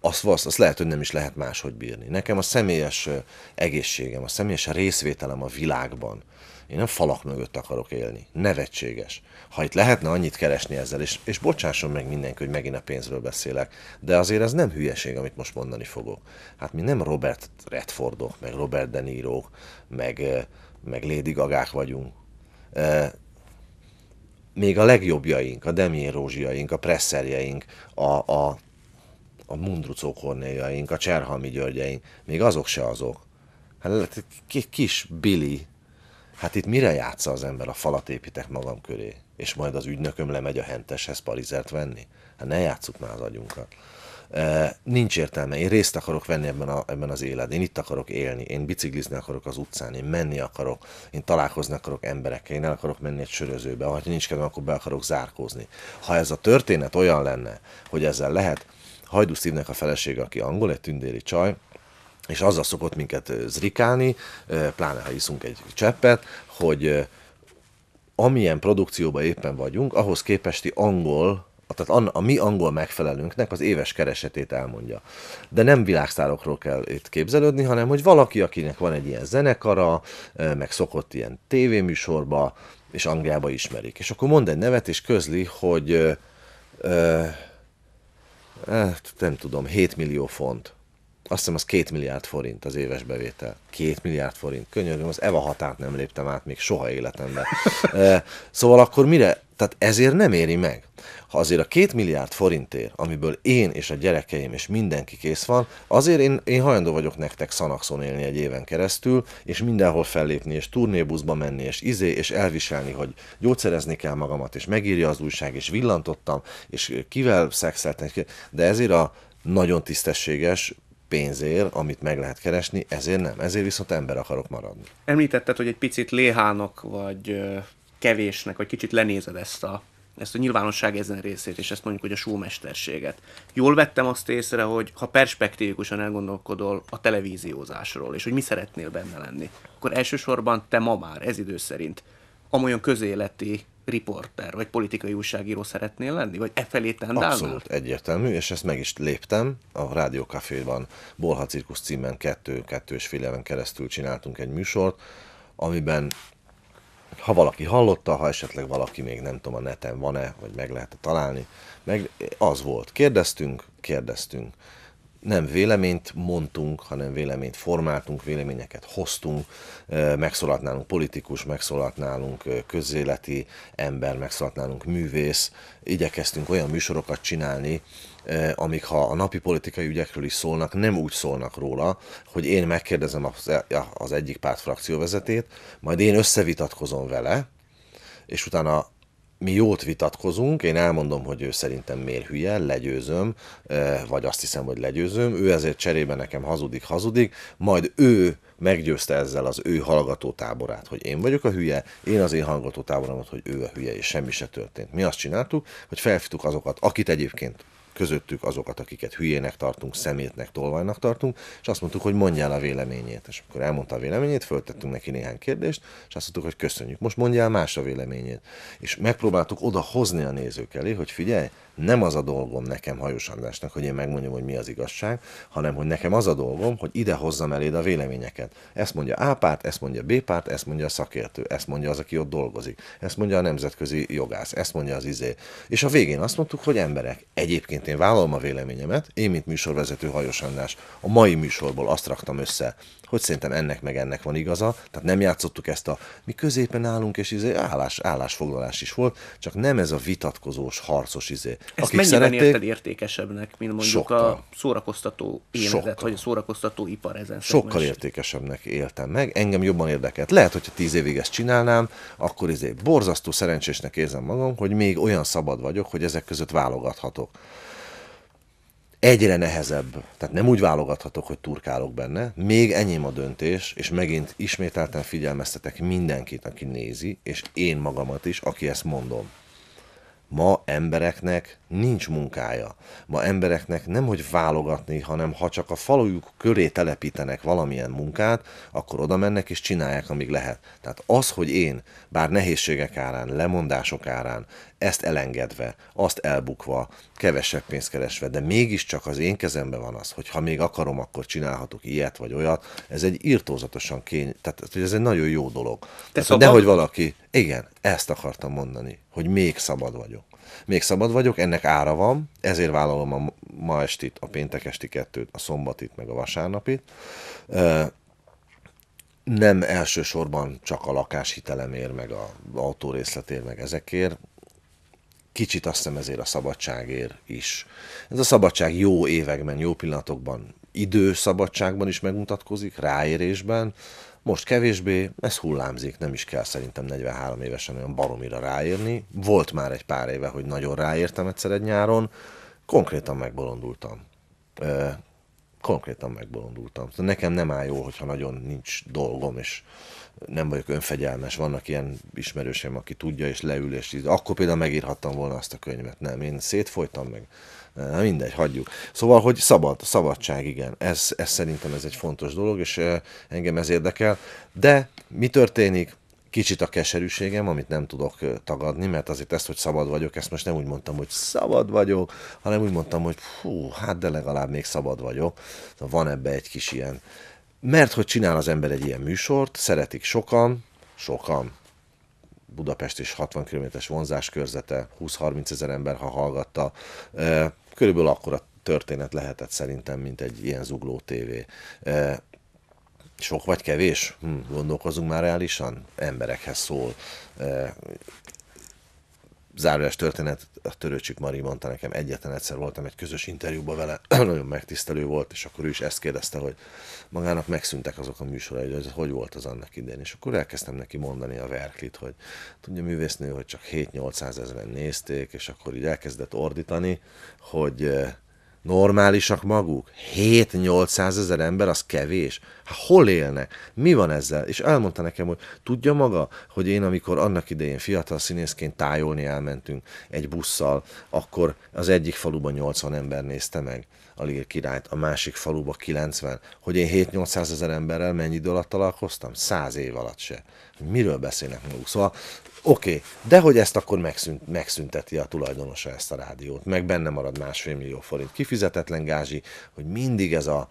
azt, azt, azt lehet, hogy nem is lehet máshogy bírni. Nekem a személyes egészségem, a személyes részvételem a világban, én nem falak mögött akarok élni. Nevetséges. Ha itt lehetne annyit keresni ezzel, és, és bocsásson meg mindenki, hogy megint a pénzről beszélek, de azért ez nem hülyeség, amit most mondani fogok. Hát mi nem Robert Redfordok, meg Robert De Niro, meg, meg Lady Gagák vagyunk. még a legjobbjaink, a Demjén Rózsiaink, a Presszerjeink, a, a, a Mundrucó Kornéjaink, a Cserhalmi Györgyeink, még azok se azok. Hát kis Billy, Hát itt mire játsza az ember? A falat építek magam köré, és majd az ügynököm lemegy a henteshez parizert venni? Hát ne játsszuk már az agyunkat. E, nincs értelme, én részt akarok venni ebben, a, ebben az életben, én itt akarok élni, én biciklizni akarok az utcán, én menni akarok, én találkozni akarok emberekkel, én el akarok menni egy sörözőbe, ha nincs kedvem, akkor be akarok zárkózni. Ha ez a történet olyan lenne, hogy ezzel lehet, Hajdu Steve-nek a felesége, aki angol, egy tündéri csaj, és azzal szokott minket zrikálni, pláne ha iszunk egy cseppet, hogy amilyen produkcióban éppen vagyunk, ahhoz képesti angol tehát a, a mi angol megfelelőnknek az éves keresetét elmondja. De nem világszárokról kell itt képzelődni, hanem hogy valaki, akinek van egy ilyen zenekara, meg szokott ilyen tévéműsorba, és Angliába ismerik. És akkor mond egy nevet, és közli, hogy ö, ö, hát nem tudom, 7 millió font azt hiszem az két milliárd forint az éves bevétel. Két milliárd forint. Könyörgöm, az EVA határt nem léptem át még soha életemben. Szóval akkor mire? Tehát ezért nem éri meg. Ha azért a két milliárd forintért, amiből én és a gyerekeim és mindenki kész van, azért én, én hajlandó vagyok nektek szanaxon élni egy éven keresztül, és mindenhol fellépni, és turnébuszba menni, és izé, és elviselni, hogy gyógyszerezni kell magamat, és megírja az újság, és villantottam, és kivel szexeltem, de ezért a nagyon tisztességes, pénzért, amit meg lehet keresni, ezért nem. Ezért viszont ember akarok maradni. Említetted, hogy egy picit léhának, vagy kevésnek, vagy kicsit lenézed ezt a, ezt a nyilvánosság ezen részét, és ezt mondjuk, hogy a showmesterséget. Jól vettem azt észre, hogy ha perspektívikusan elgondolkodol a televíziózásról, és hogy mi szeretnél benne lenni, akkor elsősorban te ma már, ez idő szerint, amolyan közéleti riporter vagy politikai újságíró szeretnél lenni, vagy e felé tendálnál? Abszolút egyértelmű, és ezt meg is léptem. A Rádió Caféban Bolha Cirkusz címen kettő, kettő és fél éven keresztül csináltunk egy műsort, amiben ha valaki hallotta, ha esetleg valaki még nem tudom a neten van-e, vagy meg lehet találni, meg az volt. Kérdeztünk, kérdeztünk nem véleményt mondtunk, hanem véleményt formáltunk, véleményeket hoztunk, megszólalt nálunk politikus, megszólalt nálunk közéleti ember, megszólalt nálunk művész. Igyekeztünk olyan műsorokat csinálni, amik ha a napi politikai ügyekről is szólnak, nem úgy szólnak róla, hogy én megkérdezem az e, egyik párt frakcióvezetét, majd én összevitatkozom vele, és utána mi jót vitatkozunk, én elmondom, hogy ő szerintem miért hülye, legyőzöm, vagy azt hiszem, hogy legyőzöm, ő ezért cserébe nekem hazudik, hazudik, majd ő meggyőzte ezzel az ő hallgatótáborát, hogy én vagyok a hülye, én az én hallgatótáboramat, hogy ő a hülye, és semmi se történt. Mi azt csináltuk, hogy felfitük azokat, akit egyébként közöttük azokat, akiket hülyének tartunk, szemétnek, tolvajnak tartunk, és azt mondtuk, hogy mondjál a véleményét. És akkor elmondta a véleményét, föltettünk neki néhány kérdést, és azt mondtuk, hogy köszönjük. Most mondjál más a véleményét. És megpróbáltuk oda hozni a nézők elé, hogy figyelj, nem az a dolgom nekem Hajós Andrásnak, hogy én megmondjam, hogy mi az igazság, hanem hogy nekem az a dolgom, hogy ide hozzam eléd a véleményeket. Ezt mondja A párt, ezt mondja B párt, ezt mondja a szakértő, ezt mondja az, aki ott dolgozik, ezt mondja a nemzetközi jogász, ezt mondja az izé. És a végén azt mondtuk, hogy emberek, egyébként én vállalom a véleményemet, én, mint műsorvezető Hajós András, a mai műsorból azt raktam össze, hogy szerintem ennek meg ennek van igaza, tehát nem játszottuk ezt a mi középen állunk, és izé állás, állásfoglalás is volt, csak nem ez a vitatkozós, harcos izé. Ezt akik mennyiben szerették, érted értékesebbnek, mint mondjuk sokkal. a szórakoztató életet, sokkal. vagy a szórakoztató ipar ezen Sokkal szemes. értékesebbnek éltem meg, engem jobban érdekelt. Lehet, hogyha tíz évig ezt csinálnám, akkor izé borzasztó szerencsésnek érzem magam, hogy még olyan szabad vagyok, hogy ezek között válogathatok egyre nehezebb, tehát nem úgy válogathatok, hogy turkálok benne, még enyém a döntés, és megint ismételten figyelmeztetek mindenkit, aki nézi, és én magamat is, aki ezt mondom. Ma embereknek nincs munkája. Ma embereknek nem hogy válogatni, hanem ha csak a falujuk köré telepítenek valamilyen munkát, akkor oda mennek és csinálják, amíg lehet. Tehát az, hogy én, bár nehézségek árán, lemondások árán, ezt elengedve, azt elbukva, kevesebb pénzt keresve, de mégiscsak az én kezemben van az, hogy ha még akarom, akkor csinálhatok ilyet vagy olyat. Ez egy írtózatosan kény, tehát ez egy nagyon jó dolog. Te tehát, Nehogy valaki, igen, ezt akartam mondani, hogy még szabad vagyok. Még szabad vagyok, ennek ára van, ezért vállalom a ma estit, a péntek esti kettőt, a szombatit, meg a vasárnapit nem elsősorban csak a lakáshitelemért, meg a autórészletért, meg ezekért, kicsit azt hiszem ezért a szabadságért is. Ez a szabadság jó években, jó pillanatokban, időszabadságban is megmutatkozik, ráérésben, most kevésbé, ez hullámzik, nem is kell szerintem 43 évesen olyan baromira ráérni. Volt már egy pár éve, hogy nagyon ráértem egyszer egy nyáron, konkrétan megbolondultam konkrétan megbolondultam. Szóval nekem nem áll jó, hogyha nagyon nincs dolgom, és nem vagyok önfegyelmes. Vannak ilyen ismerőseim, aki tudja, és leül, és így. akkor például megírhattam volna azt a könyvet. Nem, én szétfolytam meg. Na mindegy, hagyjuk. Szóval, hogy szabad, szabadság, igen. Ez, ez szerintem ez egy fontos dolog, és eh, engem ez érdekel. De mi történik? kicsit a keserűségem, amit nem tudok tagadni, mert azért ezt, hogy szabad vagyok, ezt most nem úgy mondtam, hogy szabad vagyok, hanem úgy mondtam, hogy hú, hát de legalább még szabad vagyok. Szóval van ebbe egy kis ilyen. Mert hogy csinál az ember egy ilyen műsort, szeretik sokan, sokan, Budapest és 60 km-es vonzás körzete, 20-30 ezer ember, ha hallgatta. Körülbelül akkor a történet lehetett szerintem, mint egy ilyen zugló tévé. Sok vagy kevés? Hm, gondolkozunk már reálisan? Emberekhez szól. E, történet, a Törőcsik Mari mondta nekem, egyetlen egyszer voltam egy közös interjúban vele, nagyon megtisztelő volt, és akkor ő is ezt kérdezte, hogy magának megszűntek azok a műsorai, hogy hogy volt az annak idén. És akkor elkezdtem neki mondani a Verklit, hogy tudja művésznő, hogy csak 7-800 ezeren nézték, és akkor így elkezdett ordítani, hogy Normálisak maguk? 7-800 ezer ember, az kevés. Hát hol élnek? Mi van ezzel? És elmondta nekem, hogy tudja maga, hogy én amikor annak idején fiatal színészként tájolni elmentünk egy busszal, akkor az egyik faluban 80 ember nézte meg a Lír királyt, a másik faluba 90. Hogy én 7-800 ezer emberrel mennyi idő alatt találkoztam? 100 év alatt se. Miről beszélnek maguk? Szóval Oké, okay, de hogy ezt akkor megszünt, megszünteti a tulajdonosa ezt a rádiót, meg benne marad másfél millió forint kifizetetlen gázsi, hogy mindig ez a,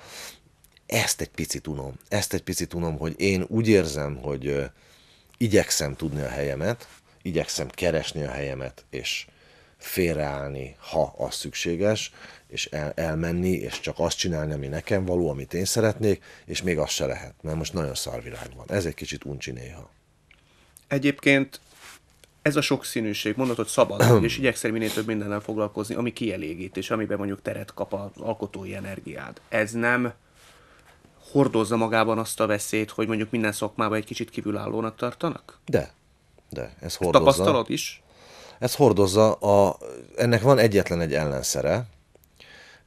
ezt egy picit unom, ezt egy picit unom, hogy én úgy érzem, hogy ö, igyekszem tudni a helyemet, igyekszem keresni a helyemet, és félreállni, ha az szükséges, és el, elmenni, és csak azt csinálni, ami nekem való, amit én szeretnék, és még az se lehet, mert most nagyon szarvilág van. Ez egy kicsit uncsi néha. Egyébként ez a sokszínűség, hogy szabad, és igyekszel minél több mindennel foglalkozni, ami kielégít, és amiben mondjuk teret kap az alkotói energiád. Ez nem hordozza magában azt a veszélyt, hogy mondjuk minden szakmában egy kicsit kívülállónak tartanak? De, de, ez hordozza. Tapasztalat is? Ez hordozza, a, ennek van egyetlen egy ellenszere,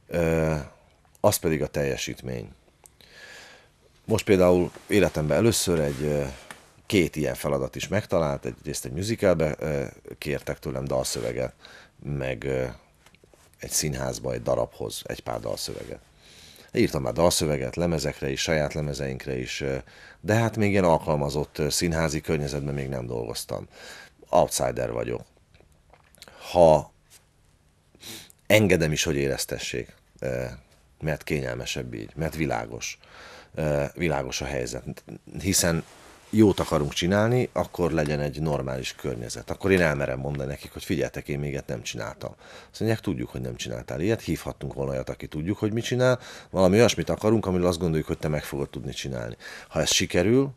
ö, az pedig a teljesítmény. Most például életemben először egy két ilyen feladat is megtalált, egyrészt egy musicalbe kértek tőlem dalszöveget, meg egy színházba egy darabhoz egy pár dalszöveget. Írtam már dalszöveget, lemezekre is, saját lemezeinkre is, de hát még ilyen alkalmazott színházi környezetben még nem dolgoztam. Outsider vagyok. Ha engedem is, hogy éreztessék, mert kényelmesebb így, mert világos, világos a helyzet, hiszen jót akarunk csinálni, akkor legyen egy normális környezet. Akkor én elmerem mondani nekik, hogy figyeltek, én még ezt nem csináltam. Azt mondják, tudjuk, hogy nem csináltál ilyet, hívhattunk volna olyat, aki tudjuk, hogy mit csinál, valami olyasmit akarunk, amiről azt gondoljuk, hogy te meg fogod tudni csinálni. Ha ez sikerül,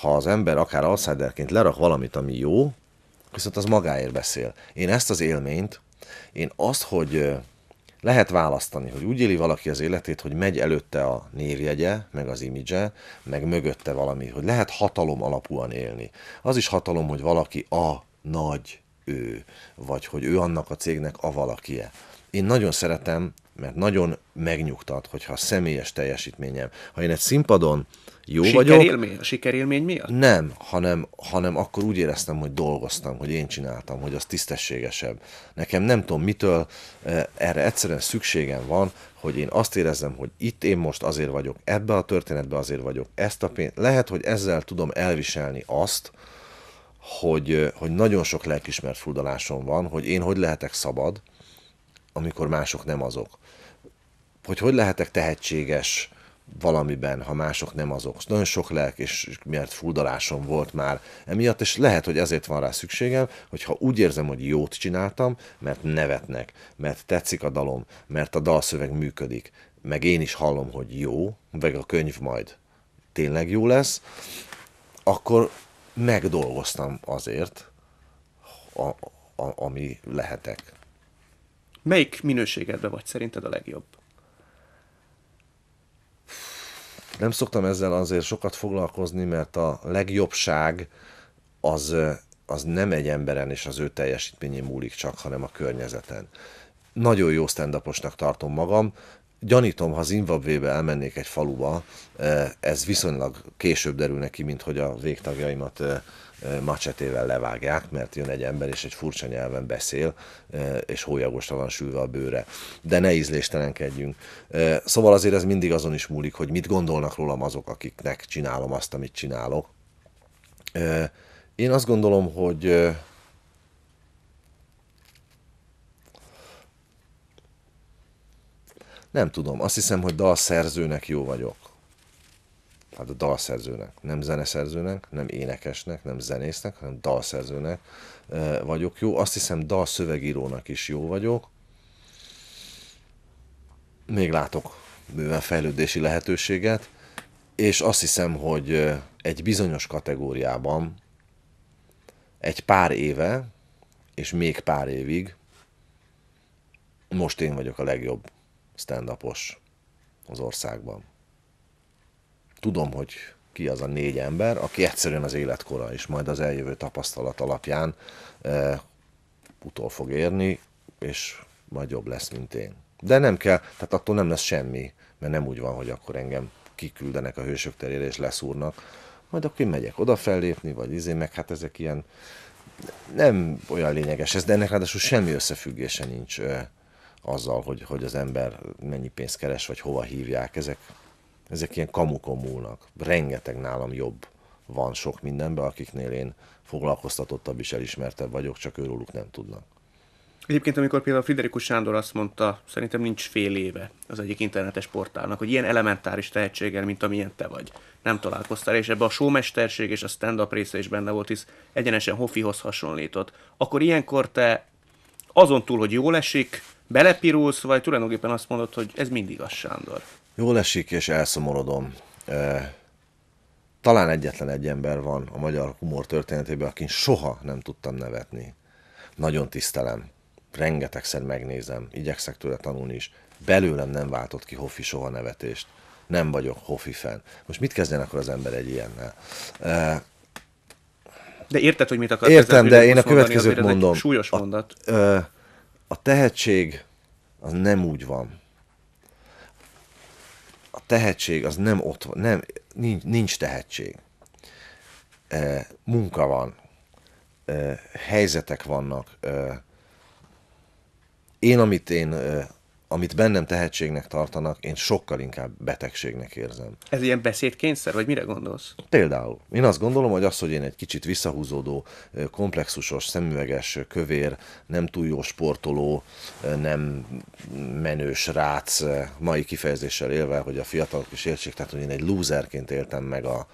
ha az ember akár outsiderként lerak valamit, ami jó, viszont az magáért beszél. Én ezt az élményt, én azt, hogy lehet választani, hogy úgy éli valaki az életét, hogy megy előtte a névjegye, meg az imidzse, meg mögötte valami, hogy lehet hatalom alapúan élni. Az is hatalom, hogy valaki a nagy ő, vagy hogy ő annak a cégnek a valakie. Én nagyon szeretem, mert nagyon megnyugtat, hogyha a személyes teljesítményem. Ha én egy színpadon jó sikerélmény, vagyok. A sikerélmény miatt? Nem, hanem, hanem akkor úgy éreztem, hogy dolgoztam, hogy én csináltam, hogy az tisztességesebb. Nekem nem tudom mitől, eh, erre egyszerűen szükségem van, hogy én azt érezzem, hogy itt én most azért vagyok, ebbe a történetbe azért vagyok, ezt a pénzt. Lehet, hogy ezzel tudom elviselni azt, hogy, eh, hogy nagyon sok lelkismert furdalásom van, hogy én hogy lehetek szabad, amikor mások nem azok. Hogy hogy lehetek tehetséges, valamiben, ha mások nem azok. Nagyon sok lelk és miért fuldalásom volt már emiatt, és lehet, hogy ezért van rá szükségem, hogyha úgy érzem, hogy jót csináltam, mert nevetnek, mert tetszik a dalom, mert a dalszöveg működik, meg én is hallom, hogy jó, meg a könyv majd tényleg jó lesz, akkor megdolgoztam azért, a, a, ami lehetek. Melyik minőségedben vagy szerinted a legjobb? nem szoktam ezzel azért sokat foglalkozni, mert a legjobbság az, az nem egy emberen és az ő teljesítményén múlik csak, hanem a környezeten. Nagyon jó stand tartom magam, gyanítom, ha Zimbabvébe elmennék egy faluba, ez viszonylag később derül neki, mint hogy a végtagjaimat macsetével levágják, mert jön egy ember és egy furcsa nyelven beszél, és hólyagosra van sülve a bőre. De ne ízléstelenkedjünk. Szóval azért ez mindig azon is múlik, hogy mit gondolnak rólam azok, akiknek csinálom azt, amit csinálok. Én azt gondolom, hogy nem tudom, azt hiszem, hogy dalszerzőnek jó vagyok tehát a dalszerzőnek, nem zeneszerzőnek, nem énekesnek, nem zenésznek, hanem dalszerzőnek vagyok jó. Azt hiszem dalszövegírónak is jó vagyok. Még látok bőven fejlődési lehetőséget, és azt hiszem, hogy egy bizonyos kategóriában egy pár éve, és még pár évig most én vagyok a legjobb stand az országban tudom, hogy ki az a négy ember, aki egyszerűen az életkora és majd az eljövő tapasztalat alapján e, eh, utol fog érni, és majd jobb lesz, mint én. De nem kell, tehát attól nem lesz semmi, mert nem úgy van, hogy akkor engem kiküldenek a hősök terére és leszúrnak, majd akkor én megyek oda fellépni, vagy izé, meg hát ezek ilyen nem olyan lényeges ez, de ennek ráadásul semmi összefüggése nincs ö, eh, azzal, hogy, hogy az ember mennyi pénzt keres, vagy hova hívják, ezek ezek ilyen kamukon múlnak. Rengeteg nálam jobb van sok mindenben, akiknél én foglalkoztatottabb és elismertebb vagyok, csak őróluk nem tudnak. Egyébként, amikor például Friderikus Sándor azt mondta, szerintem nincs fél éve az egyik internetes portálnak, hogy ilyen elementáris tehetséggel, mint amilyen te vagy, nem találkoztál, és ebbe a showmesterség és a stand-up része is benne volt, hisz egyenesen Hoffihoz hasonlított. Akkor ilyenkor te azon túl, hogy jól esik, belepirulsz, vagy tulajdonképpen azt mondod, hogy ez mindig a Sándor. Jól esik és elszomorodom. Talán egyetlen egy ember van a magyar humor történetében, akin soha nem tudtam nevetni. Nagyon tisztelem. Rengetegszer megnézem, igyekszek tőle tanulni is. Belőlem nem váltott ki Hoffi soha nevetést. Nem vagyok Hoffi fan. Most mit kezdjen akkor az ember egy ilyennel? De érted, hogy mit akarsz Értem, ezzel, de én a következőt mondani, mondom. Ez egy súlyos mondat. A, a tehetség az nem úgy van a tehetség az nem ott van, nem, nincs, nincs tehetség. E, munka van, e, helyzetek vannak. E, én, amit én amit bennem tehetségnek tartanak, én sokkal inkább betegségnek érzem. Ez ilyen beszédkényszer, vagy mire gondolsz? Például. Én azt gondolom, hogy az, hogy én egy kicsit visszahúzódó, komplexusos, szemüveges, kövér, nem túl jó sportoló, nem menős rác, mai kifejezéssel élve, hogy a fiatalok is értsék, tehát hogy én egy lúzerként éltem meg a,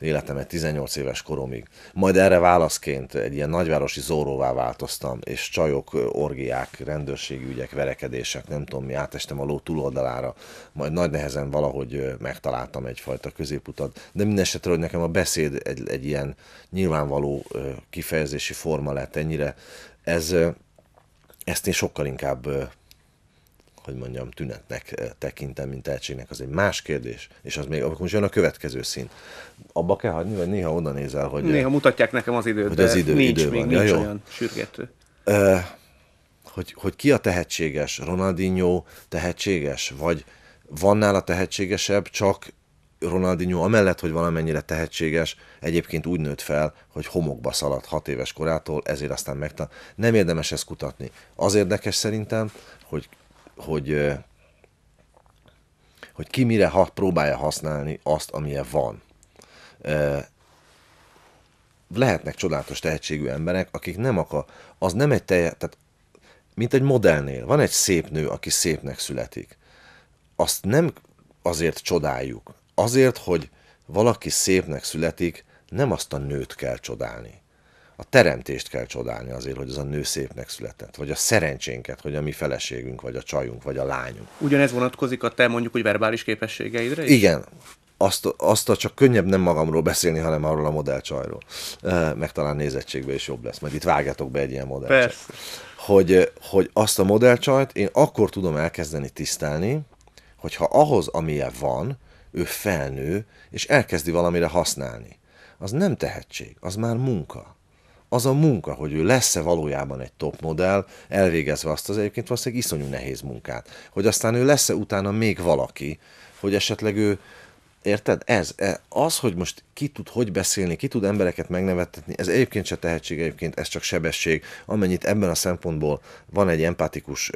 életemet 18 éves koromig. Majd erre válaszként egy ilyen nagyvárosi zóróvá változtam, és csajok, orgiák, rendőrségi ügyek, verekedések, nem tudom mi, átestem a ló túloldalára, majd nagy nehezen valahogy megtaláltam egyfajta középutat. De mindesetre, hogy nekem a beszéd egy, egy ilyen nyilvánvaló kifejezési forma lett ennyire, ez, ezt én sokkal inkább hogy mondjam, tünetnek eh, tekintem, mint tehetségnek, az egy más kérdés, és az még, akkor most jön a következő szint. Abba kell hagyni, vagy néha oda nézel, hogy... Néha eh, mutatják nekem az időt, hogy az idő, nincs idő még, van. nincs ja, olyan sürgető. Uh, hogy, hogy ki a tehetséges? Ronaldinho tehetséges? Vagy van nála tehetségesebb, csak Ronaldinho amellett, hogy valamennyire tehetséges, egyébként úgy nőtt fel, hogy homokba szaladt hat éves korától, ezért aztán megtan. Nem érdemes ezt kutatni. Az érdekes szerintem, hogy hogy, hogy ki mire ha, próbálja használni azt, amilyen van. Lehetnek csodálatos tehetségű emberek, akik nem akar, az nem egy teje, tehát mint egy modellnél. Van egy szép nő, aki szépnek születik. Azt nem azért csodáljuk. Azért, hogy valaki szépnek születik, nem azt a nőt kell csodálni a teremtést kell csodálni azért, hogy az a nő szépnek született, vagy a szerencsénket, hogy a mi feleségünk, vagy a csajunk, vagy a lányunk. Ugyanez vonatkozik a te mondjuk, hogy verbális képességeidre is? Igen. Azt, azt a csak könnyebb nem magamról beszélni, hanem arról a modellcsajról. Meg talán nézettségben is jobb lesz, majd itt vágjatok be egy ilyen modellcsajt. Persze. Hogy, hogy azt a modellcsajt én akkor tudom elkezdeni tisztelni, hogyha ahhoz, amilyen van, ő felnő, és elkezdi valamire használni. Az nem tehetség, az már munka az a munka, hogy ő lesz-e valójában egy top modell, elvégezve azt az egyébként valószínűleg iszonyú nehéz munkát, hogy aztán ő lesz-e utána még valaki, hogy esetleg ő, érted? Ez, e, az, hogy most ki tud hogy beszélni, ki tud embereket megnevetetni, ez egyébként se tehetség, egyébként ez csak sebesség, amennyit ebben a szempontból van egy empatikus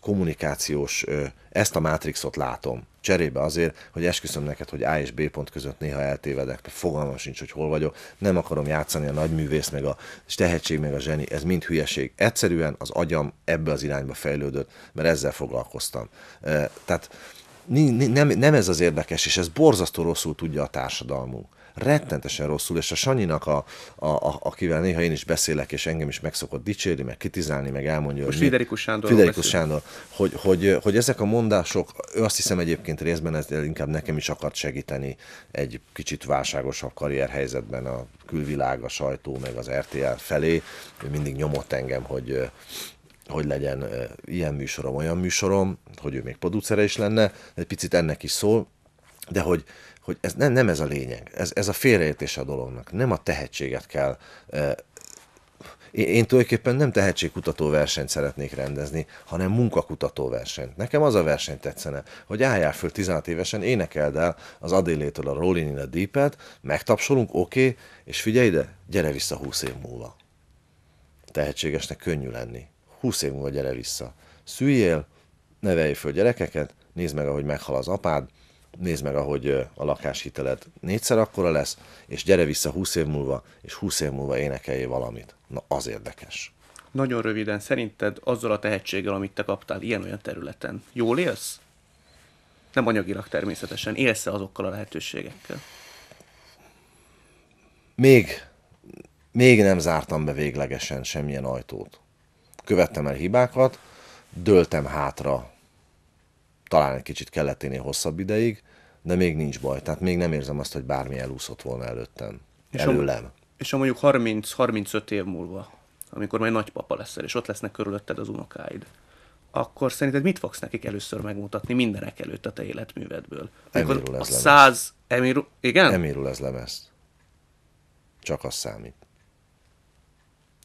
kommunikációs, ezt a mátrixot látom cserébe azért, hogy esküszöm neked, hogy A és B pont között néha eltévedek, fogalmam sincs, hogy hol vagyok, nem akarom játszani a nagy meg a tehetség, meg a zseni, ez mind hülyeség. Egyszerűen az agyam ebbe az irányba fejlődött, mert ezzel foglalkoztam. Tehát nem, nem ez az érdekes, és ez borzasztó rosszul tudja a társadalmunk rettentesen rosszul, és a Sanyinak, a, a, a, akivel néha én is beszélek, és engem is megszokott dicsérni, meg kritizálni, meg elmondja. Most Friderikus Sándor. Friderikus Sándor, hogy, hogy, hogy ezek a mondások, ő azt hiszem egyébként részben ez inkább nekem is akart segíteni egy kicsit válságosabb karrierhelyzetben a külvilág, a sajtó, meg az RTL felé. Ő mindig nyomott engem, hogy, hogy legyen ilyen műsorom, olyan műsorom, hogy ő még producere is lenne, egy picit ennek is szól, de hogy hogy ez nem, nem ez a lényeg, ez, ez a félreértés a dolognak, nem a tehetséget kell én, én tulajdonképpen nem tehetségkutató versenyt szeretnék rendezni, hanem munkakutató versenyt. Nekem az a verseny tetszene, hogy álljál föl 16 évesen, énekeld el az Adélétől a Rolling in a Deep-et, megtapsolunk, oké, okay, és figyelj ide, gyere vissza 20 év múlva. Tehetségesnek könnyű lenni. 20 év múlva gyere vissza. Szüljél, nevelj föl gyerekeket, nézd meg, ahogy meghal az apád, nézd meg, ahogy a lakáshiteled négyszer akkora lesz, és gyere vissza 20 év múlva, és 20 év múlva énekeljél valamit. Na, az érdekes. Nagyon röviden, szerinted azzal a tehetséggel, amit te kaptál ilyen-olyan területen, jól élsz? Nem anyagilag természetesen, élsz azokkal a lehetőségekkel? Még, még nem zártam be véglegesen semmilyen ajtót. Követtem el hibákat, döltem hátra talán egy kicsit kellett én hosszabb ideig, de még nincs baj. Tehát még nem érzem azt, hogy bármi elúszott volna előttem. És Előlem. A, és ha mondjuk 30-35 év múlva, amikor majd nagypapa leszel, és ott lesznek körülötted az unokáid, akkor szerinted mit fogsz nekik először megmutatni mindenek előtt a te életművedből? Emirul ez lemez. Száz... Emirul... Igen? Emirul ez lemez. Csak az számít.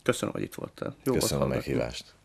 Köszönöm, hogy itt voltál. Jó Köszönöm a meghívást.